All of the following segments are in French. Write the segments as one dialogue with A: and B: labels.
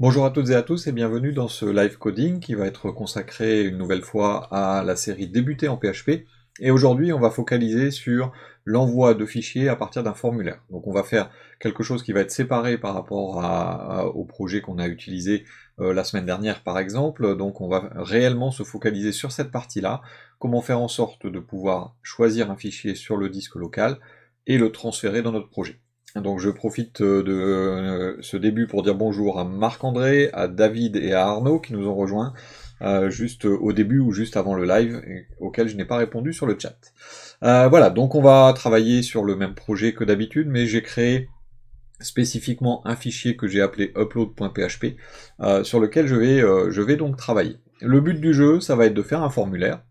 A: Bonjour à toutes et à tous et bienvenue dans ce live coding qui va être consacré une nouvelle fois à la série Débuter en PHP. Et aujourd'hui, on va focaliser sur l'envoi de fichiers à partir d'un formulaire. Donc on va faire quelque chose qui va être séparé par rapport au projet qu'on a utilisé euh, la semaine dernière par exemple. Donc on va réellement se focaliser sur cette partie-là. Comment faire en sorte de pouvoir choisir un fichier sur le disque local et le transférer dans notre projet. Donc je profite euh, de euh, ce début pour dire bonjour à Marc-André, à David et à Arnaud qui nous ont rejoints euh, juste au début ou juste avant le live auquel je n'ai pas répondu sur le chat. voilà, donc on va travailler sur le même projet que d'habitude, mais j'ai créé spécifiquement un fichier que j'ai appelé upload.php sur lequel je vais, je vais donc travailler. Le but du jeu, ça va être de faire un formulaire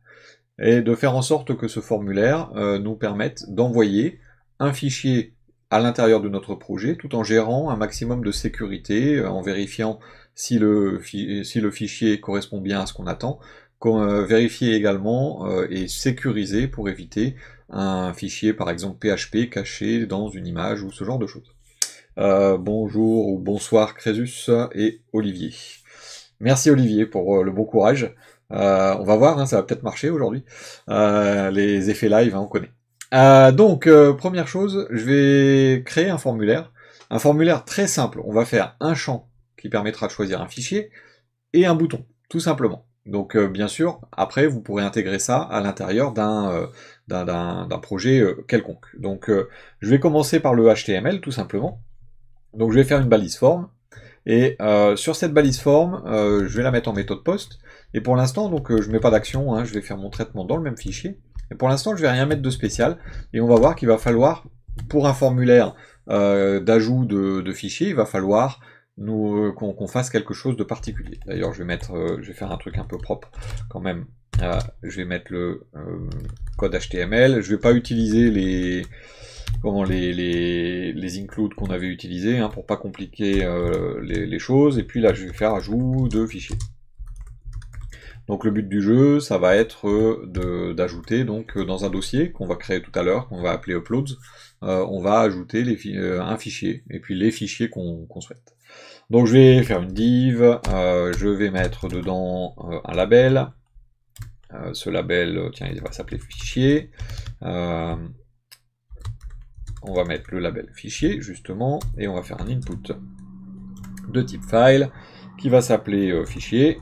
A: et de faire en sorte que ce formulaire nous permette d'envoyer un fichier à l'intérieur de notre projet tout en gérant un maximum de sécurité, euh, en vérifiant si le, fichier correspond bien à ce qu'on attend, euh, vérifier également euh, et sécuriser pour éviter un fichier par exemple PHP caché dans une image ou ce genre de choses. bonjour ou bonsoir Crésus et Olivier. Merci Olivier pour le bon courage. on va voir, hein, ça va peut-être marcher aujourd'hui. les effets live, hein, on connaît. Euh, donc, euh, première chose, je vais créer un formulaire. Un formulaire très simple. On va faire un champ qui permettra de choisir un fichier et un bouton, tout simplement. Donc, euh, bien sûr, après, vous pourrez intégrer ça à l'intérieur d'un projet quelconque. Donc, je vais commencer par le HTML, tout simplement. Donc, je vais faire une balise forme. Et sur cette balise forme, je vais la mettre en méthode post. Et pour l'instant, donc euh, je ne mets pas d'action, hein, je vais faire mon traitement dans le même fichier. Et pour l'instant, je ne vais rien mettre de spécial. Et on va voir qu'il va falloir, pour un formulaire euh, d'ajout de, fichiers, fichier, il va falloir euh, qu'on fasse quelque chose de particulier. D'ailleurs, je vais faire un truc un peu propre quand même. je vais mettre le code HTML. Je ne vais pas utiliser les comment includes qu'on avait utilisés pour hein, pour pas compliquer les, les, choses. Et puis là, je vais faire ajout de fichier. Donc le but du jeu, ça va être euh, d'ajouter donc euh, dans un dossier qu'on va créer tout à l'heure, qu'on va appeler uploads, euh, on va ajouter les, un fichier et puis les fichiers qu'on souhaite. Donc je vais faire une div, je vais mettre dedans un label. ce label, tiens, il va s'appeler fichier. on va mettre le label fichier justement et on va faire un input de type file qui va s'appeler fichier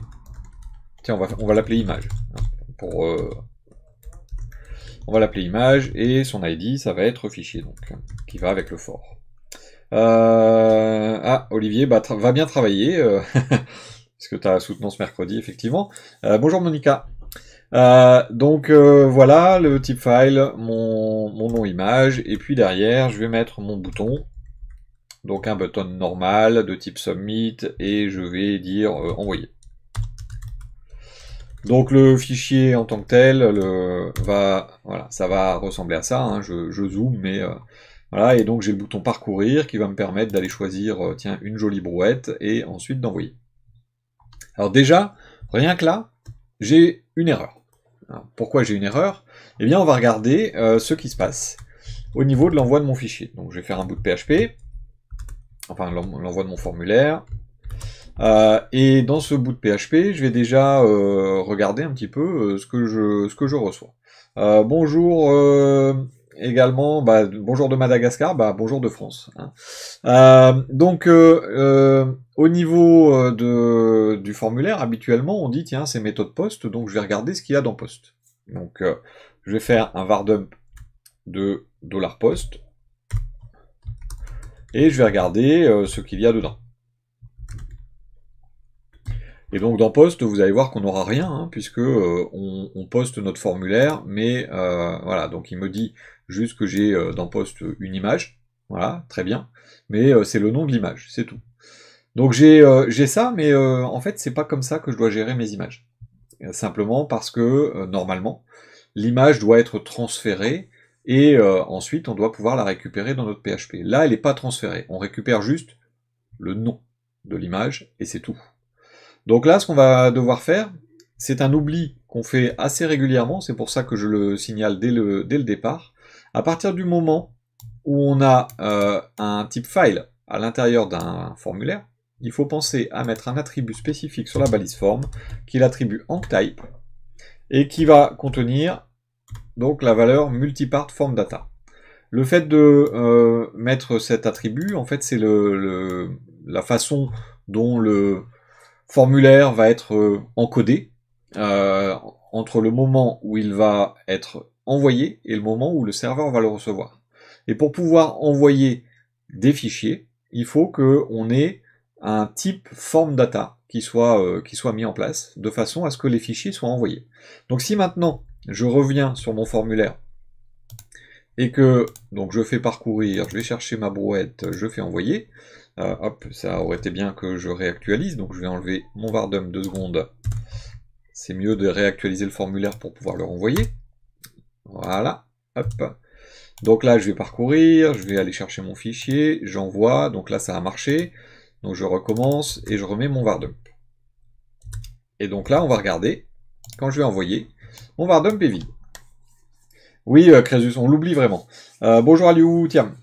A: on va, l'appeler image. Hein, pour, euh, on va l'appeler image et son ID, ça va être fichier, donc, qui va avec le fort. Euh, ah, Olivier, bah, va bien travailler, euh, parce que tu as soutenance mercredi, effectivement. bonjour Monica. donc voilà le type file, mon, nom image, et puis derrière je vais mettre mon bouton, donc un button normal de type submit, et je vais dire envoyer. Donc le fichier en tant que tel va, voilà, ça va ressembler à ça. Hein. je, zoome, mais euh, voilà. Et donc j'ai le bouton parcourir qui va me permettre d'aller choisir, euh, tiens, une jolie brouette et ensuite d'envoyer. Alors déjà, rien que là, j'ai une erreur. pourquoi j'ai une erreur Eh bien, on va regarder euh, ce qui se passe au niveau de l'envoi de mon fichier. Donc je vais faire un bout de PHP, enfin l'envoi de mon formulaire. Euh, et dans ce bout de PHP, je vais déjà euh, regarder un petit peu euh, ce, que je, ce que je reçois. bonjour également, bah, bonjour de Madagascar, bah, bonjour de France. Hein. donc au niveau de, du formulaire, habituellement on dit tiens c'est méthode post, donc je vais regarder ce qu'il y a dans post. Donc je vais faire un var dump de $post et je vais regarder ce qu'il y a dedans. Et donc dans Post, vous allez voir qu'on n'aura rien, hein, puisque euh, on, poste notre formulaire, mais euh, voilà, donc il me dit juste que j'ai euh, dans Post une image, voilà, très bien, mais c'est le nom de l'image, c'est tout. Donc j'ai ça, mais en fait c'est pas comme ça que je dois gérer mes images. Simplement parce que normalement, l'image doit être transférée et ensuite on doit pouvoir la récupérer dans notre PHP. Là, elle n'est pas transférée, on récupère juste le nom de l'image et c'est tout. Donc là, ce qu'on va devoir faire, c'est un oubli qu'on fait assez régulièrement, c'est pour ça que je le signale dès le, dès le départ. À partir du moment où on a euh, un type file à l'intérieur d'un formulaire, il faut penser à mettre un attribut spécifique sur la balise form, qui est l'attribut type et qui va contenir donc la valeur multipart form data. Le fait de euh, mettre cet attribut, en fait, c'est le, la façon dont le, formulaire va être euh, encodé euh, entre le moment où il va être envoyé et le moment où le serveur va le recevoir. Et pour pouvoir envoyer des fichiers, il faut qu'on ait un type form data qui soit, euh, qui soit mis en place de façon à ce que les fichiers soient envoyés. Donc si maintenant je reviens sur mon formulaire et que donc je fais parcourir, je vais chercher ma brouette, je fais envoyer, euh, hop, ça aurait été bien que je réactualise, donc je vais enlever mon Vardum deux secondes. C'est mieux de réactualiser le formulaire pour pouvoir le renvoyer. Voilà, hop. Donc là, je vais parcourir, je vais aller chercher mon fichier, j'envoie, donc là, ça a marché. Donc je recommence et je remets mon Vardump. Et donc là, on va regarder, quand je vais envoyer, mon Vardump est vide. Oui, euh, Crésus, on l'oublie vraiment. Euh, bonjour à tiens.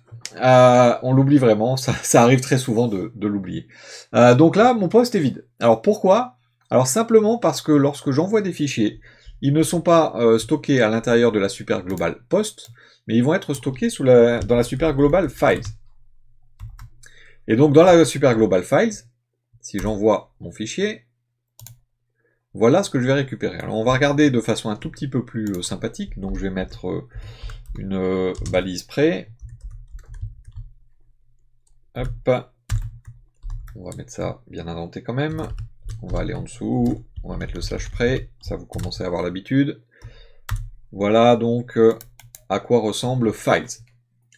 A: Euh, on l'oublie vraiment, ça, arrive très souvent de, l'oublier. Euh, donc là, mon poste est vide. Alors pourquoi Alors simplement parce que lorsque j'envoie des fichiers, ils ne sont pas euh, stockés à l'intérieur de la super global post, mais ils vont être stockés dans la super global files. Et donc dans la super global files, si j'envoie mon fichier, voilà ce que je vais récupérer. Alors on va regarder de façon un tout petit peu plus sympathique, donc je vais mettre une balise près, Hop. On va mettre ça bien indenté quand même. On va aller en dessous. On va mettre le slash prêt. Ça, vous commencez à avoir l'habitude. Voilà donc euh, à quoi ressemble Files.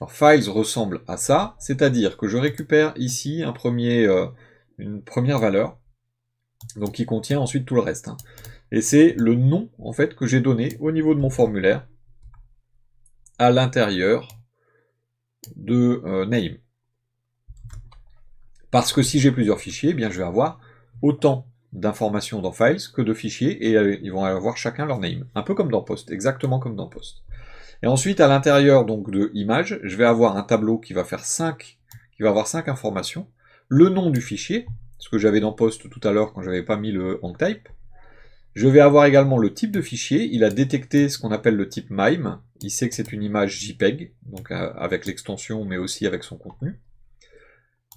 A: Alors Files ressemble à ça, c'est-à-dire que je récupère ici un premier, euh, une première valeur, donc qui contient ensuite tout le reste. Hein. Et c'est le nom en fait que j'ai donné au niveau de mon formulaire à l'intérieur de euh, name. Parce que si j'ai plusieurs fichiers, eh bien je vais avoir autant d'informations dans Files que de fichiers, et euh, ils vont avoir chacun leur name. Un peu comme dans Post, exactement comme dans Post. Et ensuite, à l'intérieur donc de Image, je vais avoir un tableau qui va faire qui va avoir 5 informations. Le nom du fichier, ce que j'avais dans Post tout à l'heure quand je n'avais pas mis le type. Je vais avoir également le type de fichier. Il a détecté ce qu'on appelle le type MIME. Il sait que c'est une image JPEG, donc euh, avec l'extension, mais aussi avec son contenu.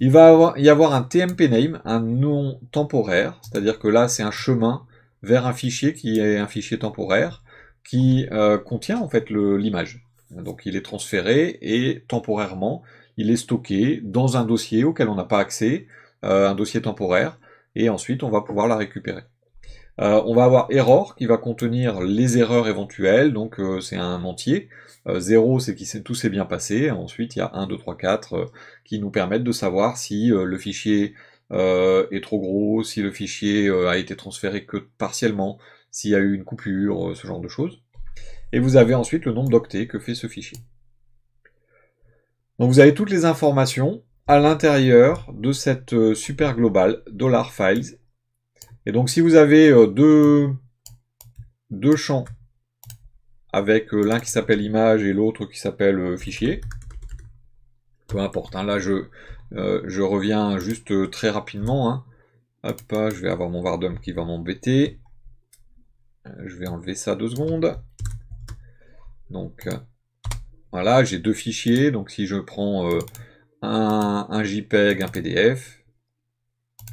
A: Il va y avoir un TMP name, un nom temporaire, c'est-à-dire que là c'est un chemin vers un fichier qui est un fichier temporaire qui euh, contient en fait l'image. Donc il est transféré et temporairement il est stocké dans un dossier auquel on n'a pas accès, euh, un dossier temporaire, et ensuite on va pouvoir la récupérer. Euh, on va avoir error qui va contenir les erreurs éventuelles, donc c'est un entier. 0, euh, c'est que tout s'est bien passé. Ensuite, il y a 1, 2, 3, 4 qui nous permettent de savoir si euh, le fichier euh, est trop gros, si le fichier a été transféré que partiellement, s'il y a eu une coupure, ce genre de choses. Et vous avez ensuite le nombre d'octets que fait ce fichier. Donc vous avez toutes les informations à l'intérieur de cette super globale $files. Et donc si vous avez deux, deux champs avec euh, l'un qui s'appelle image et l'autre qui s'appelle euh, fichier. Peu importe, hein, là euh, je, reviens juste très rapidement. Hein. Hop, ah, je vais avoir mon vardump qui va m'embêter. Je vais enlever ça deux secondes. Donc voilà, j'ai deux fichiers. Donc si je prends un, un JPEG, un PDF,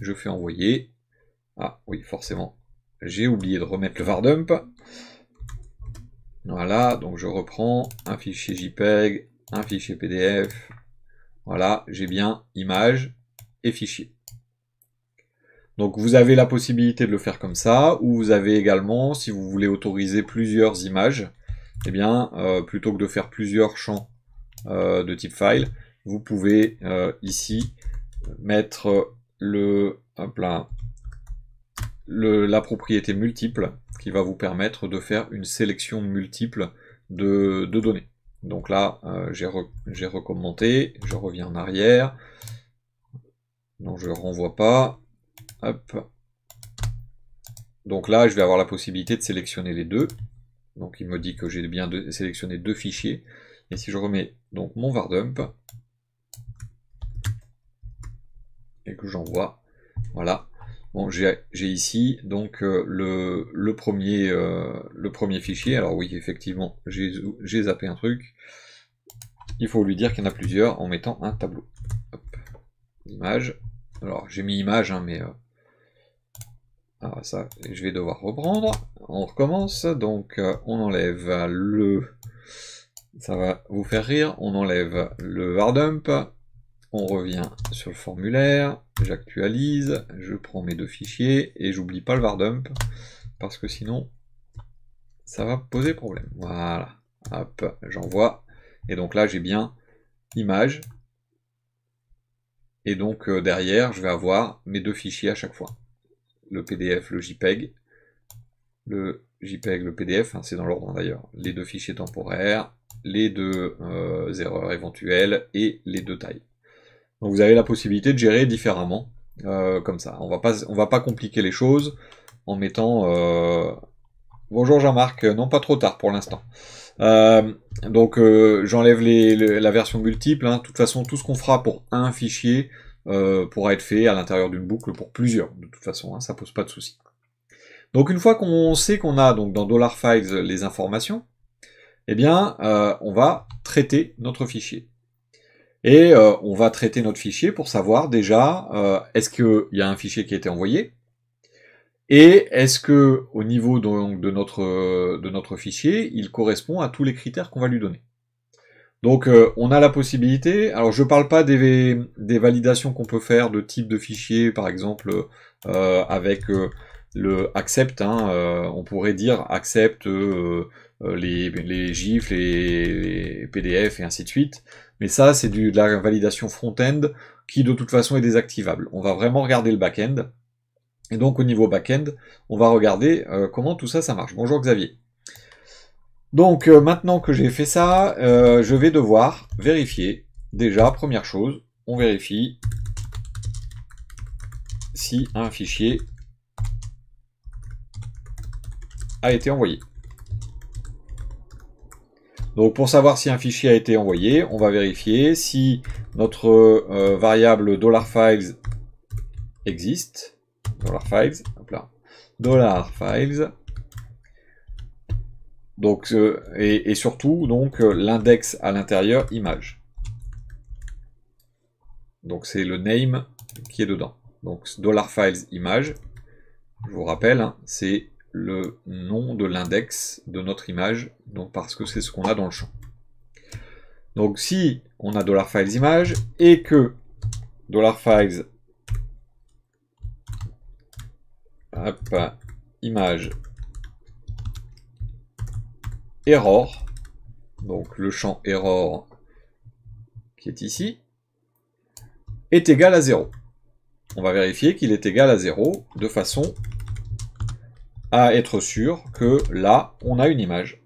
A: je fais envoyer. Ah oui, forcément, j'ai oublié de remettre le Vardump. Voilà, donc je reprends un fichier JPEG, un fichier PDF. Voilà, j'ai bien image et fichier. Donc vous avez la possibilité de le faire comme ça, ou vous avez également, si vous voulez autoriser plusieurs images, et eh bien, euh, plutôt que de faire plusieurs champs euh, de type file, vous pouvez euh, ici mettre le, hop la propriété multiple qui va vous permettre de faire une sélection multiple de, données. Donc là, euh, j'ai recommencé recommandé, je reviens en arrière. Non, je ne renvoie pas. Donc là, je vais avoir la possibilité de sélectionner les deux. Donc il me dit que j'ai bien sélectionné deux fichiers. Et si je remets donc mon vardump et que j'envoie, voilà, j'ai ici donc euh, euh, le, premier, fichier. Alors oui, effectivement, j'ai zappé un truc. Il faut lui dire qu'il y en a plusieurs en mettant un tableau. Image. Alors j'ai mis image, hein, mais... Euh, ah, ça, je vais devoir reprendre. On recommence. Donc on enlève le... Ça va vous faire rire. On enlève le vardump on revient sur le formulaire, j'actualise, je prends mes deux fichiers et j'oublie pas le vardump parce que sinon ça va poser problème. Voilà, hop, j'envoie et donc là j'ai bien image et donc euh, derrière je vais avoir mes deux fichiers à chaque fois. Le PDF, le JPEG, le JPEG, le PDF, hein, c'est dans l'ordre hein, d'ailleurs, les deux fichiers temporaires, les deux euh, erreurs éventuelles et les deux tailles. Donc vous avez la possibilité de gérer différemment, euh, comme ça. On va pas, on va pas compliquer les choses en mettant... Euh, bonjour Jean-Marc, euh, non pas trop tard pour l'instant. donc j'enlève les, la version multiple, hein. de toute façon tout ce qu'on fera pour un fichier pourra être fait à l'intérieur d'une boucle pour plusieurs, de toute façon, hein, ça pose pas de souci. Donc une fois qu'on sait qu'on a donc dans $files les informations, eh bien on va traiter notre fichier. Et euh, on va traiter notre fichier pour savoir déjà euh, est-ce qu'il y a un fichier qui a été envoyé et est-ce que au niveau donc, de, notre, de notre fichier, il correspond à tous les critères qu'on va lui donner. Donc euh, on a la possibilité, alors je ne parle pas des, des validations qu'on peut faire de type de fichier, par exemple avec le accept, hein, on pourrait dire accept les, les, GIFs, les PDF et ainsi de suite. Mais ça, c'est de la validation front-end qui de toute façon est désactivable. On va vraiment regarder le back-end. Et donc au niveau back-end, on va regarder euh, comment tout ça, ça marche. Bonjour Xavier. Donc euh, maintenant que j'ai fait ça, euh, je vais devoir vérifier. Déjà, première chose, on vérifie si un fichier a été envoyé. Donc pour savoir si un fichier a été envoyé, on va vérifier si notre euh, variable variable $files existe. $files, hop là. $files. Donc, euh, et, surtout donc euh, l'index à l'intérieur image. Donc c'est le name qui est dedans. Donc $files image, je vous rappelle, hein, c'est le nom de l'index de notre image, donc parce que c'est ce qu'on a dans le champ. Donc si on a $files image et que $files image error, donc le champ error qui est ici, est égal à 0. On va vérifier qu'il est égal à 0 de façon à être sûr que là, on a une image.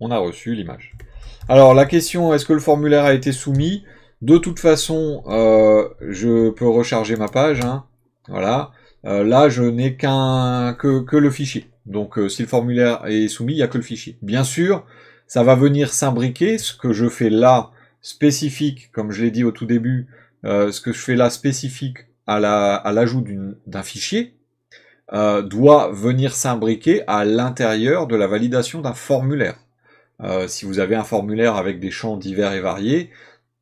A: On a reçu l'image. Alors la question, est-ce que le formulaire a été soumis De toute façon, euh, je peux recharger ma page. Hein. voilà. Euh, là, je n'ai qu'un que, le fichier. Donc euh, si le formulaire est soumis, il n'y a que le fichier. Bien sûr, ça va venir s'imbriquer. Ce que je fais là, spécifique, comme je l'ai dit au tout début, euh, ce que je fais là spécifique à l'ajout d'un fichier, euh, doit venir s'imbriquer à l'intérieur de la validation d'un formulaire. Euh, si vous avez un formulaire avec des champs divers et variés,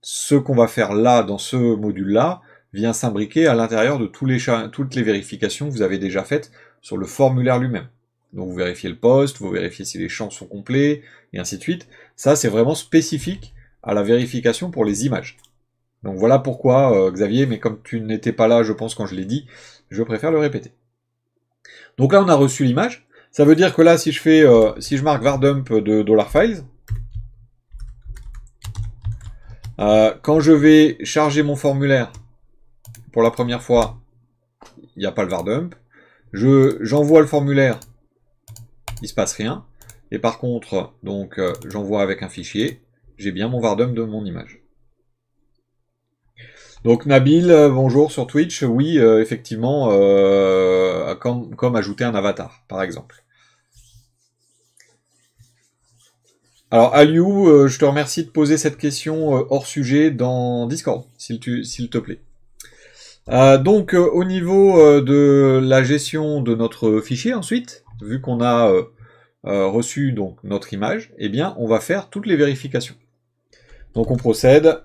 A: ce qu'on va faire là, dans ce module-là, vient s'imbriquer à l'intérieur de toutes les vérifications que vous avez déjà faites sur le formulaire lui-même. Donc vous vérifiez le poste, vous vérifiez si les champs sont complets, et ainsi de suite. Ça, c'est vraiment spécifique à la vérification pour les images. Donc voilà pourquoi, euh, Xavier, mais comme tu n'étais pas là, je pense, quand je l'ai dit, je préfère le répéter. Donc là, on a reçu l'image. Ça veut dire que là, si je fais, euh, si je marque vardump de $files, euh, quand je vais charger mon formulaire pour la première fois, il n'y a pas le vardump. J'envoie je, le formulaire, il ne se passe rien. Et par contre, donc j'envoie avec un fichier, j'ai bien mon vardump de mon image. Donc Nabil, euh, bonjour sur Twitch. Oui, euh, effectivement, euh, comme, ajouter un avatar, par exemple. Alors Aliou, je te remercie de poser cette question hors sujet dans Discord, s'il te plaît. donc au niveau de la gestion de notre fichier ensuite, vu qu'on a reçu donc notre image, eh bien on va faire toutes les vérifications. Donc on procède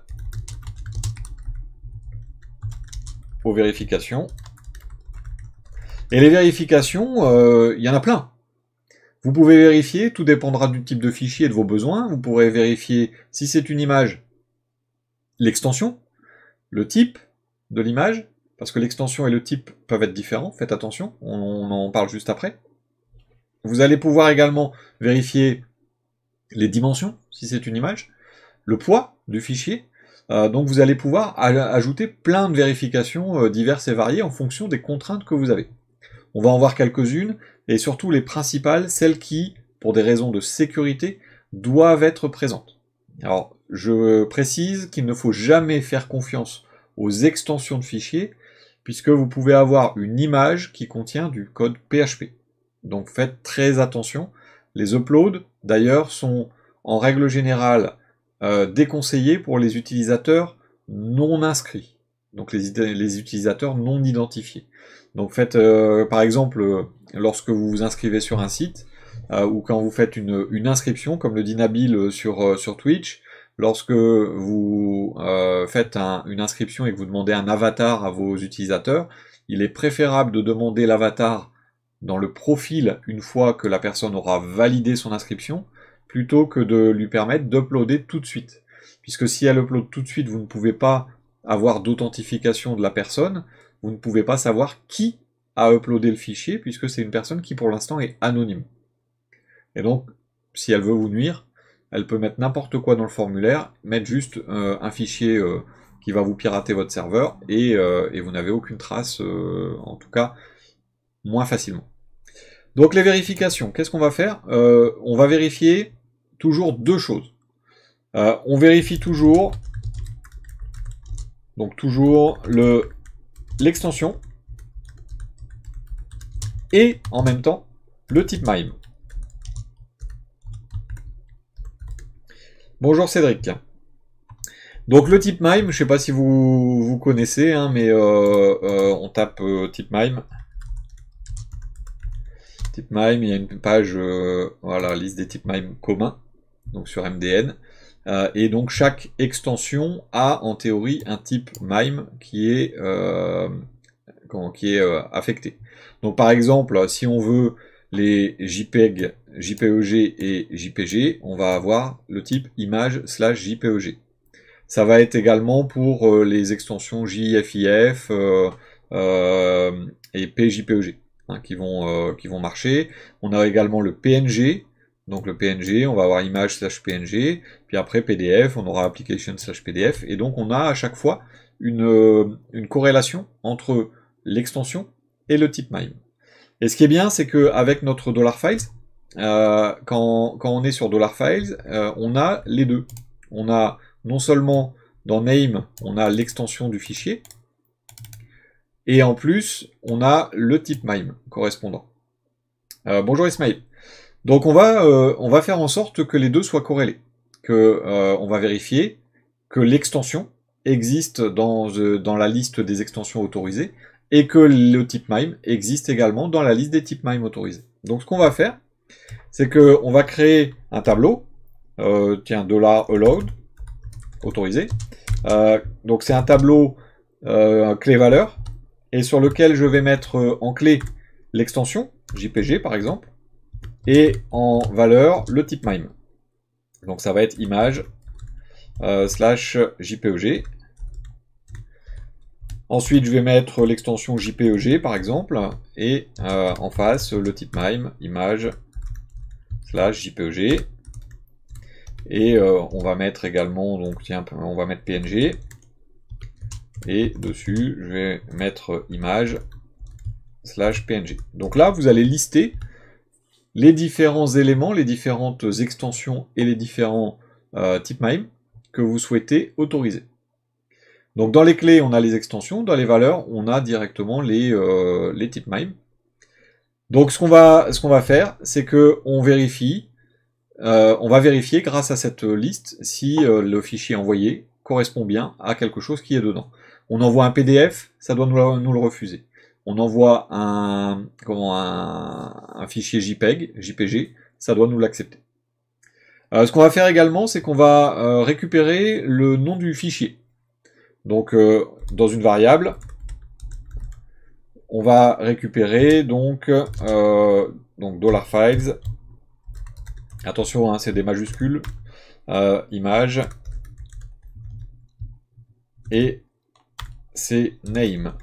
A: vérifications. Et les vérifications, euh, il y en a plein. Vous pouvez vérifier, tout dépendra du type de fichier et de vos besoins. Vous pourrez vérifier si c'est une image, l'extension, le type de l'image, parce que l'extension et le type peuvent être différents, faites attention, on en parle juste après. Vous allez pouvoir également vérifier les dimensions, si c'est une image, le poids du fichier, euh, donc vous allez pouvoir ajouter plein de vérifications euh, diverses et variées en fonction des contraintes que vous avez. On va en voir quelques-unes, et surtout les principales, celles qui, pour des raisons de sécurité, doivent être présentes. Alors, je précise qu'il ne faut jamais faire confiance aux extensions de fichiers, puisque vous pouvez avoir une image qui contient du code PHP. Donc faites très attention. Les uploads, d'ailleurs, sont en règle générale euh, déconseillé pour les utilisateurs non inscrits, donc les, les utilisateurs non identifiés. Donc faites euh, par exemple euh, lorsque vous vous inscrivez sur un site ou quand vous faites une, inscription, comme le dit Nabil sur, sur Twitch, lorsque vous faites une inscription et que vous demandez un avatar à vos utilisateurs, il est préférable de demander l'avatar dans le profil une fois que la personne aura validé son inscription plutôt que de lui permettre d'uploader tout de suite. Puisque si elle upload tout de suite, vous ne pouvez pas avoir d'authentification de la personne, vous ne pouvez pas savoir qui a uploadé le fichier, puisque c'est une personne qui pour l'instant est anonyme. Et donc, si elle veut vous nuire, elle peut mettre n'importe quoi dans le formulaire, mettre juste euh, un fichier euh, qui va vous pirater votre serveur, et, euh, et vous n'avez aucune trace, en tout cas, moins facilement. Donc les vérifications, qu'est-ce qu'on va faire On va vérifier toujours deux choses. Euh, on vérifie toujours, donc toujours le l'extension et en même temps le type MIME. Bonjour Cédric. Donc le type MIME, je ne sais pas si vous, vous connaissez, hein, mais euh, euh, on tape type MIME. Type MIME, il y a une page, voilà, liste des types MIME communs donc sur MDN. Euh, et donc chaque extension a en théorie un type MIME qui est, euh, euh, affecté. Donc par exemple, si on veut les JPEG, JPEG et JPG, on va avoir le type image slash JPEG. Ça va être également pour les extensions JFIF et PJPEG hein, qui vont marcher. On a également le PNG, donc le PNG, on va avoir image slash PNG, puis après PDF, on aura application slash PDF, et donc on a à chaque fois euh, une, corrélation entre l'extension et le type MIME. Et ce qui est bien, c'est avec notre $files, euh, quand, on est sur $files, euh, on a les deux. On a non seulement dans name, on a l'extension du fichier, et en plus, on a le type MIME correspondant. bonjour Ismail. Donc on va, euh, on va faire en sorte que les deux soient corrélés, que euh, on va vérifier que l'extension existe dans, euh, dans la liste des extensions autorisées et que le type MIME existe également dans la liste des types MIME autorisés. Donc ce qu'on va faire, c'est qu'on va créer un tableau, tiens, $allowed, autorisé. donc c'est un tableau clé valeur, et sur lequel je vais mettre en clé l'extension, JPG par exemple, et en valeur le type MIME. Donc ça va être image euh, slash JPEG. Ensuite, je vais mettre l'extension JPEG par exemple, et euh, en face le type MIME, image slash JPEG. Et euh, on va mettre également, donc tiens, on va mettre PNG. Et dessus, je vais mettre image slash PNG. Donc là, vous allez lister les différents éléments, les différentes extensions et les différents euh, types MIME que vous souhaitez autoriser. Donc dans les clés, on a les extensions, dans les valeurs, on a directement les, euh, les types MIME. Donc ce qu'on va, ce qu'on va faire, c'est que on vérifie, euh, on va vérifier grâce à cette liste si euh, le fichier envoyé correspond bien à quelque chose qui est dedans. On envoie un PDF, ça doit nous le refuser on envoie un, comment, un, fichier JPEG, JPG, ça doit nous l'accepter. Euh, ce qu'on va faire également, c'est qu'on va euh, récupérer le nom du fichier. Donc euh, dans une variable, on va récupérer donc, donc $files. Attention, hein, c'est des majuscules. image. Et c'est name.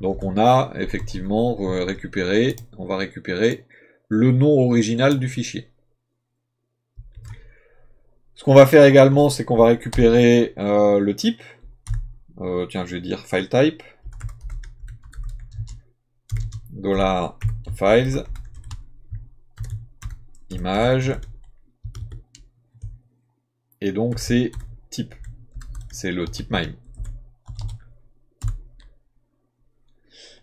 A: Donc on a effectivement récupéré, on va récupérer le nom original du fichier. Ce qu'on va faire également, c'est qu'on va récupérer euh, le type. Euh, tiens, je vais dire file type. Dollar files. Image. Et donc c'est type. C'est le type MIME.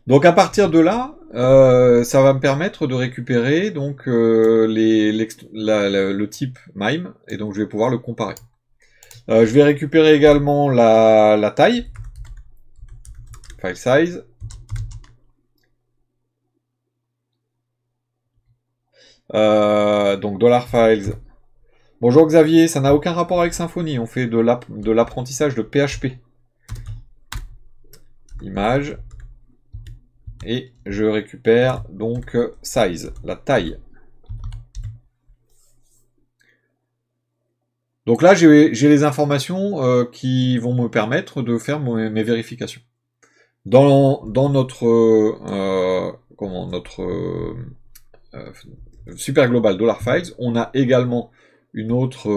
A: Donc à partir de là, euh, ça va me permettre de récupérer donc euh, le type MIME et donc je vais pouvoir le comparer. Euh, je vais récupérer également la, taille, file size. donc dollar $files. Bonjour Xavier, ça n'a aucun rapport avec Symfony, on fait de l'apprentissage de, de PHP. Image, et je récupère donc euh, size, la taille. Donc là, j'ai les informations euh, qui vont me permettre de faire mes, vérifications. Dans, notre, euh, comment, notre super global dollar $files, on a également une autre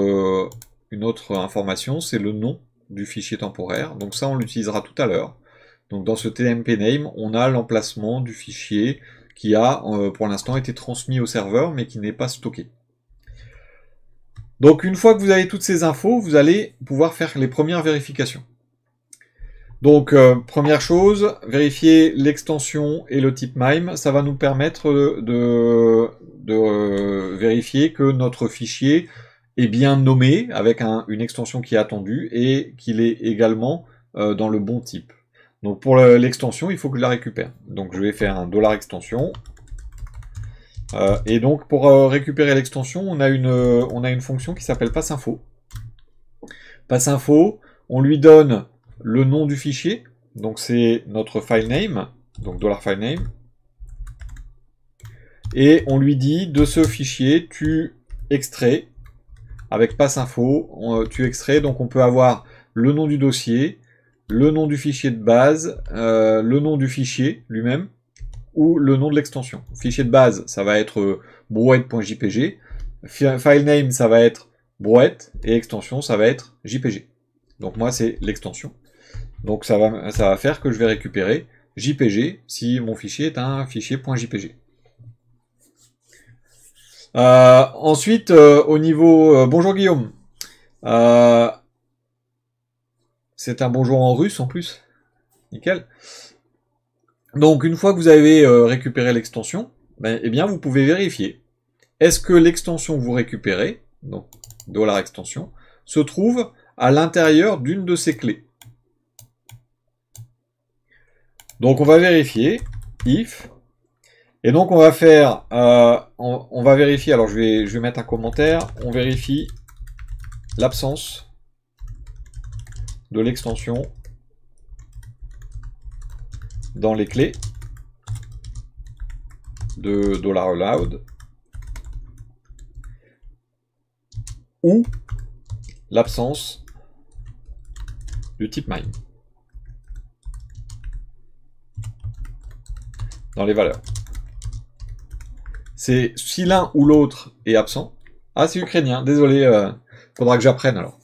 A: information, c'est le nom du fichier temporaire. Donc ça, on l'utilisera tout à l'heure. Donc dans ce TMP name, on a l'emplacement du fichier qui a euh, pour l'instant été transmis au serveur mais qui n'est pas stocké. Donc une fois que vous avez toutes ces infos, vous allez pouvoir faire les premières vérifications. Donc euh, première chose, vérifier l'extension et le type MIME, ça va nous permettre de, de euh, vérifier que notre fichier est bien nommé avec une extension qui est attendue et qu'il est également dans le bon type. Donc pour l'extension, il faut que je la récupère. Donc je vais faire un dollar extension. Euh, et donc pour euh, récupérer l'extension, euh, on, a une, fonction qui s'appelle passinfo. Passinfo, on lui donne le nom du fichier. Donc c'est notre file name, donc dollar Et on lui dit de ce fichier, tu extrais avec passinfo, tu extrais. Donc on peut avoir le nom du dossier, le nom du fichier de base, euh, le nom du fichier lui-même, ou le nom de l'extension. Fichier de base, ça va être euh, brouette.jpg. File name, ça va être brouette. Et extension, ça va être jpg. Donc moi, c'est l'extension. Donc ça va, ça va faire que je vais récupérer jpg si mon fichier est un fichier.jpg. Euh, ensuite, euh, au niveau... bonjour Guillaume. C'est un bonjour en russe en plus. Nickel. Donc une fois que vous avez euh, récupéré l'extension, ben, eh bien vous pouvez vérifier. Est-ce que l'extension que vous récupérez, donc dollar $extension, se trouve à l'intérieur d'une de ces clés Donc on va vérifier if. Et donc on va faire, euh, on, va vérifier, alors je vais, je vais mettre un commentaire, on vérifie l'absence de l'extension dans les clés de loud ou l'absence du type mine dans les valeurs. C'est si l'un ou l'autre est absent. Ah, c'est ukrainien, désolé, euh, faudra que j'apprenne alors.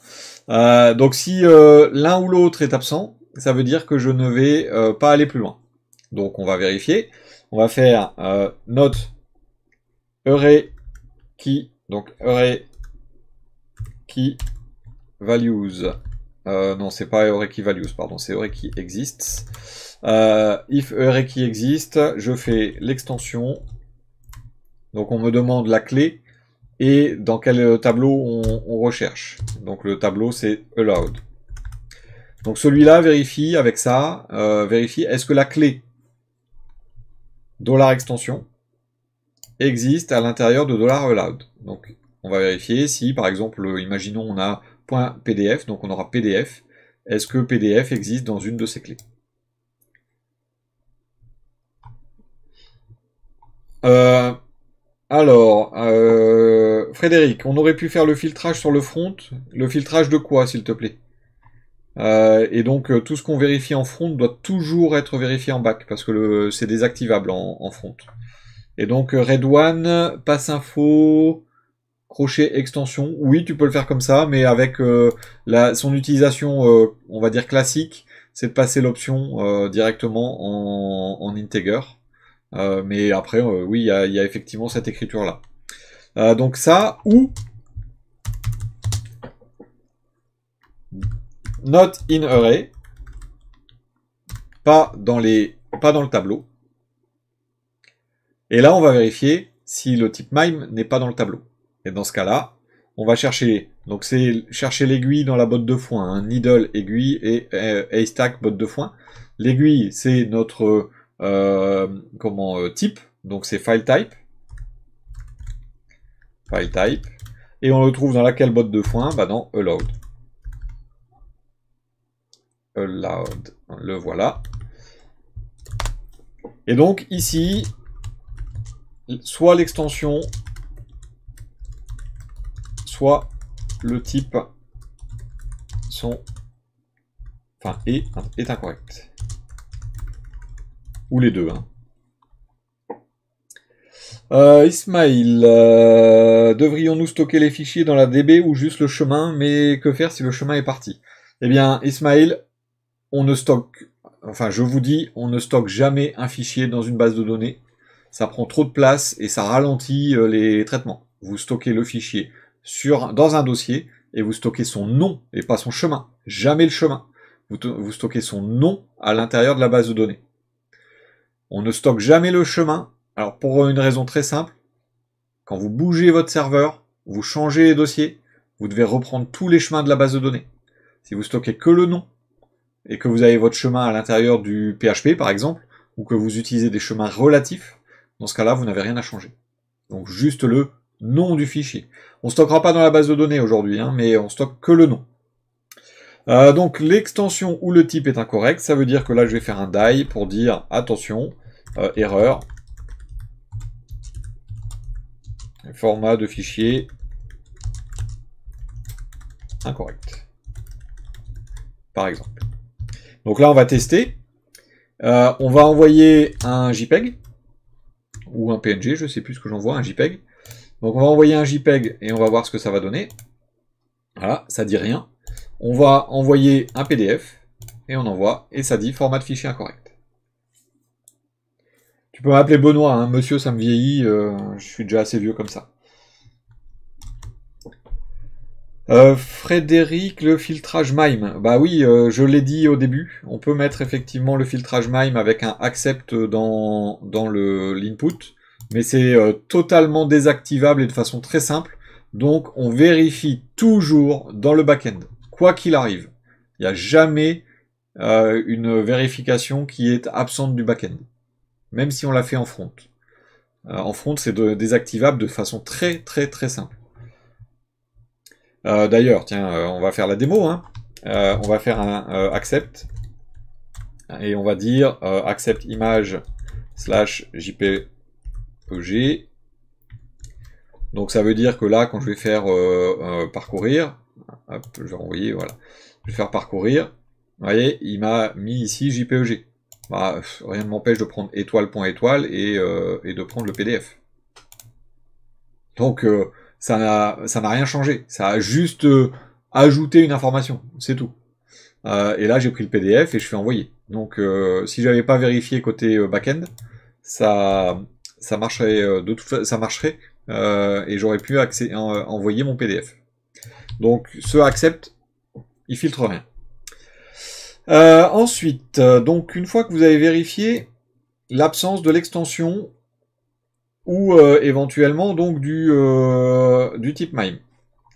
A: Euh, donc si euh, l'un ou l'autre est absent, ça veut dire que je ne vais euh, pas aller plus loin. Donc on va vérifier. On va faire note array qui donc array qui values. non, c'est pas array qui values, pardon, c'est array qui exists. if array qui existe, je fais l'extension. Donc on me demande la clé et dans quel euh, tableau on, recherche. Donc le tableau c'est allowed. Donc celui-là vérifie avec ça, euh, vérifie est-ce que la clé dollar $extension existe à l'intérieur de dollar $allowed. Donc on va vérifier si par exemple, imaginons on a .pdf, donc on aura PDF, est-ce que PDF existe dans une de ces clés euh, alors, euh, Frédéric, on aurait pu faire le filtrage sur le front. Le filtrage de quoi, s'il te plaît euh, Et donc, euh, tout ce qu'on vérifie en front doit toujours être vérifié en back, parce que c'est désactivable en, front. Et donc, Red One, passe info, crochet extension. Oui, tu peux le faire comme ça, mais avec son utilisation, on va dire classique, c'est de passer l'option directement en, en integer. Euh, mais après, euh, oui, il y a, effectivement cette écriture-là. Euh, donc ça, ou not in array, pas dans, les, pas dans le tableau. Et là, on va vérifier si le type mime n'est pas dans le tableau. Et dans ce cas-là, on va chercher, donc c'est chercher l'aiguille dans la botte de foin, Un hein, needle, aiguille et haystack, botte de foin. L'aiguille, c'est notre euh, comment euh, type, donc c'est file type. File type. Et on le trouve dans laquelle botte de foin Bah dans allowed. Allowed. Le voilà. Et donc ici, soit l'extension, soit le type sont, enfin, est incorrect. Ou les deux. Hein. Euh, euh, devrions-nous stocker les fichiers dans la DB ou juste le chemin Mais que faire si le chemin est parti Eh bien, Ismaël, on ne stocke, enfin je vous dis, on ne stocke jamais un fichier dans une base de données. Ça prend trop de place et ça ralentit euh, les traitements. Vous stockez le fichier sur, dans un dossier et vous stockez son nom et pas son chemin. Jamais le chemin. Vous, vous stockez son nom à l'intérieur de la base de données. On ne stocke jamais le chemin. Alors pour une raison très simple, quand vous bougez votre serveur, vous changez les dossiers, vous devez reprendre tous les chemins de la base de données. Si vous stockez que le nom et que vous avez votre chemin à l'intérieur du PHP par exemple, ou que vous utilisez des chemins relatifs, dans ce cas-là, vous n'avez rien à changer. Donc juste le nom du fichier. On ne stockera pas dans la base de données aujourd'hui, hein, mais on stocke que le nom. Euh, donc l'extension ou le type est incorrect, ça veut dire que là je vais faire un die pour dire attention, euh, erreur. Format de fichier incorrect. Par exemple. Donc là, on va tester. Euh, on va envoyer un JPEG ou un PNG, je sais plus ce que j'envoie, un JPEG. Donc on va envoyer un JPEG et on va voir ce que ça va donner. Voilà, ça dit rien. On va envoyer un PDF et on envoie et ça dit format de fichier incorrect. Tu peux m'appeler Benoît, hein. monsieur, ça me vieillit, euh, je suis déjà assez vieux comme ça. Euh, Frédéric, le filtrage MIME. Bah oui, euh, je l'ai dit au début, on peut mettre effectivement le filtrage MIME avec un accept dans, dans l'input, mais c'est totalement désactivable et de façon très simple. Donc on vérifie toujours dans le back-end, quoi qu'il arrive. Il n'y a jamais une vérification qui est absente du back-end même si on l'a fait en front. Euh, en front, c'est désactivable de façon très très très simple. Euh, d'ailleurs, tiens, euh, on va faire la démo. Hein. on va faire un accept. Et on va dire accept image slash jpeg. Donc ça veut dire que là, quand je vais faire parcourir, je vais voilà. Je vais faire parcourir. Vous voyez, il m'a mis ici JPEG. Bah, rien ne m'empêche de prendre étoile.étoile étoile euh, et, de prendre le PDF. Donc euh, ça n'a rien changé, ça a juste euh, ajouté une information, c'est tout. et là j'ai pris le PDF et je fais envoyer. Donc si j'avais pas vérifié côté back-end, ça, ça marcherait ça marcherait et j'aurais pu envoyer mon PDF. Donc ceux acceptent, il filtre rien. Euh, ensuite, euh, donc une fois que vous avez vérifié l'absence de l'extension ou euh, éventuellement donc du, type MIME.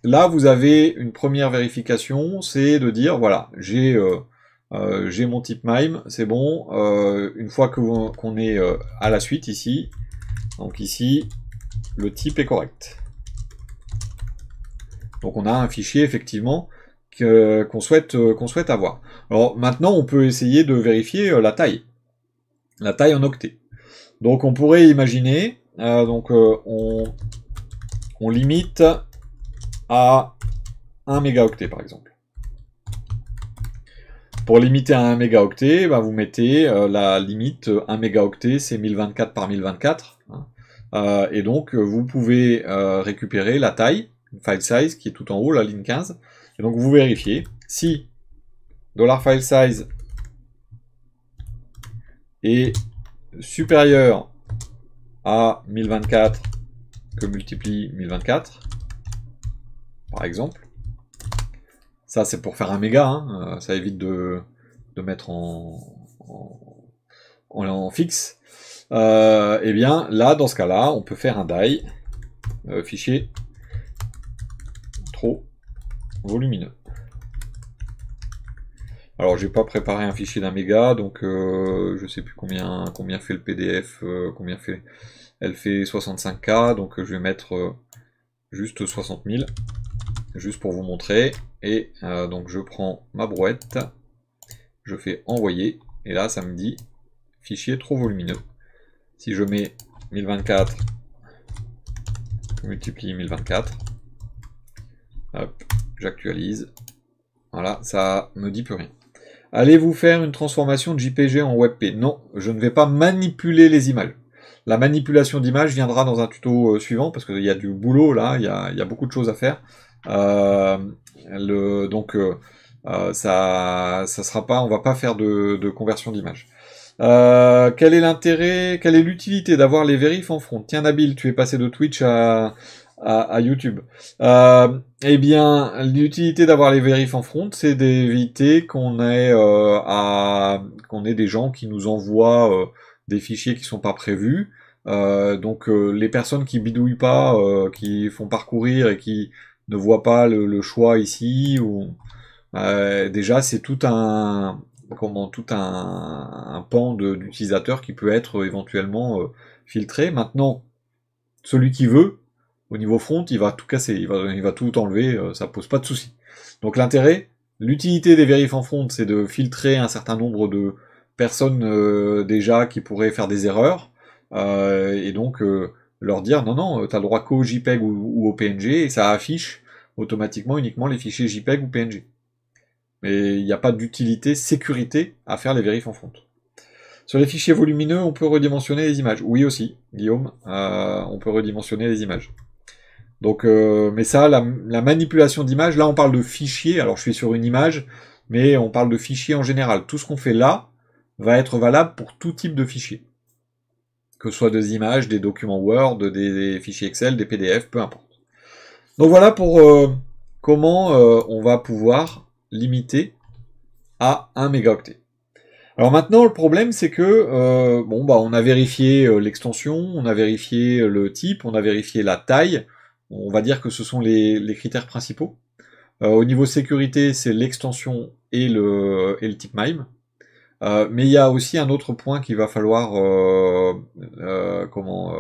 A: Là, vous avez une première vérification, c'est de dire, voilà, j'ai mon type MIME, c'est bon. une fois qu'on est à la suite ici, donc ici, le type est correct. Donc on a un fichier, effectivement, qu'on souhaite, euh, qu'on souhaite avoir. Alors maintenant, on peut essayer de vérifier euh, la taille, la taille en octets. Donc on pourrait imaginer, euh, donc on, limite à 1 mégaoctet par exemple. Pour limiter à 1 mégaoctet, bah, vous mettez la limite 1 mégaoctet, c'est 1024 par 1024. Hein. et donc vous pouvez récupérer la taille, file size qui est tout en haut, la ligne 15 donc vous vérifiez si $file size est supérieur à 1024 que multiplie 1024, par exemple. Ça, c'est pour faire un méga, hein. euh, ça évite de, mettre en, en, fixe. et euh, eh bien là, dans ce cas-là, on peut faire un die euh, fichier volumineux. Alors j'ai pas préparé un fichier d'un méga, donc je euh, je sais plus combien combien fait le PDF, euh, combien fait. Elle fait 65K, donc je vais mettre euh, juste 60 000, juste pour vous montrer. Et donc je prends ma brouette, je fais envoyer, et là ça me dit fichier trop volumineux. Si je mets 1024, je multiplie 1024, hop, J'actualise. Voilà, ça me dit plus rien. Allez vous faire une transformation de JPG en WebP. Non, je ne vais pas manipuler les images. La manipulation d'images viendra dans un tuto euh, suivant parce qu'il y a du boulot là, il y a, beaucoup de choses à faire. Euh, donc euh, euh, ça, ça sera pas, on va pas faire de, conversion d'images. quel est l'intérêt, quelle est l'utilité d'avoir les vérifs en front Tiens Nabil, tu es passé de Twitch à, à, YouTube. Euh, eh bien, l'utilité d'avoir les vérifs en front, c'est d'éviter qu'on ait, euh, qu'on ait des gens qui nous envoient euh, des fichiers qui sont pas prévus. Euh, donc les personnes qui bidouillent pas, qui font parcourir et qui ne voient pas le, choix ici, ou déjà c'est tout un comment tout un, un pan d'utilisateurs qui peut être éventuellement filtré. Maintenant, celui qui veut au niveau front, il va tout casser, il va, il va tout enlever, euh, ça pose pas de souci. Donc l'intérêt, l'utilité des vérifs en front, c'est de filtrer un certain nombre de personnes euh, déjà qui pourraient faire des erreurs, euh, et donc leur dire non, non, tu as le droit qu'au JPEG ou, au PNG, et ça affiche automatiquement uniquement les fichiers JPEG ou PNG. Mais il n'y a pas d'utilité sécurité à faire les vérifs en front. Sur les fichiers volumineux, on peut redimensionner les images. Oui aussi, Guillaume, on peut redimensionner les images. Donc, euh, mais ça, la, manipulation d'image, là on parle de fichiers, alors je suis sur une image, mais on parle de fichiers en général. Tout ce qu'on fait là va être valable pour tout type de fichier. Que ce soit des images, des documents Word, des, fichiers Excel, des PDF, peu importe. Donc voilà pour euh, comment euh, on va pouvoir limiter à 1 mégaoctet. Alors maintenant, le problème, c'est que bon bah on a vérifié l'extension, on a vérifié le type, on a vérifié la taille on va dire que ce sont les, critères principaux. Euh, au niveau sécurité, c'est l'extension et le, le type MIME. Euh, mais il y a aussi un autre point qu'il va falloir euh, comment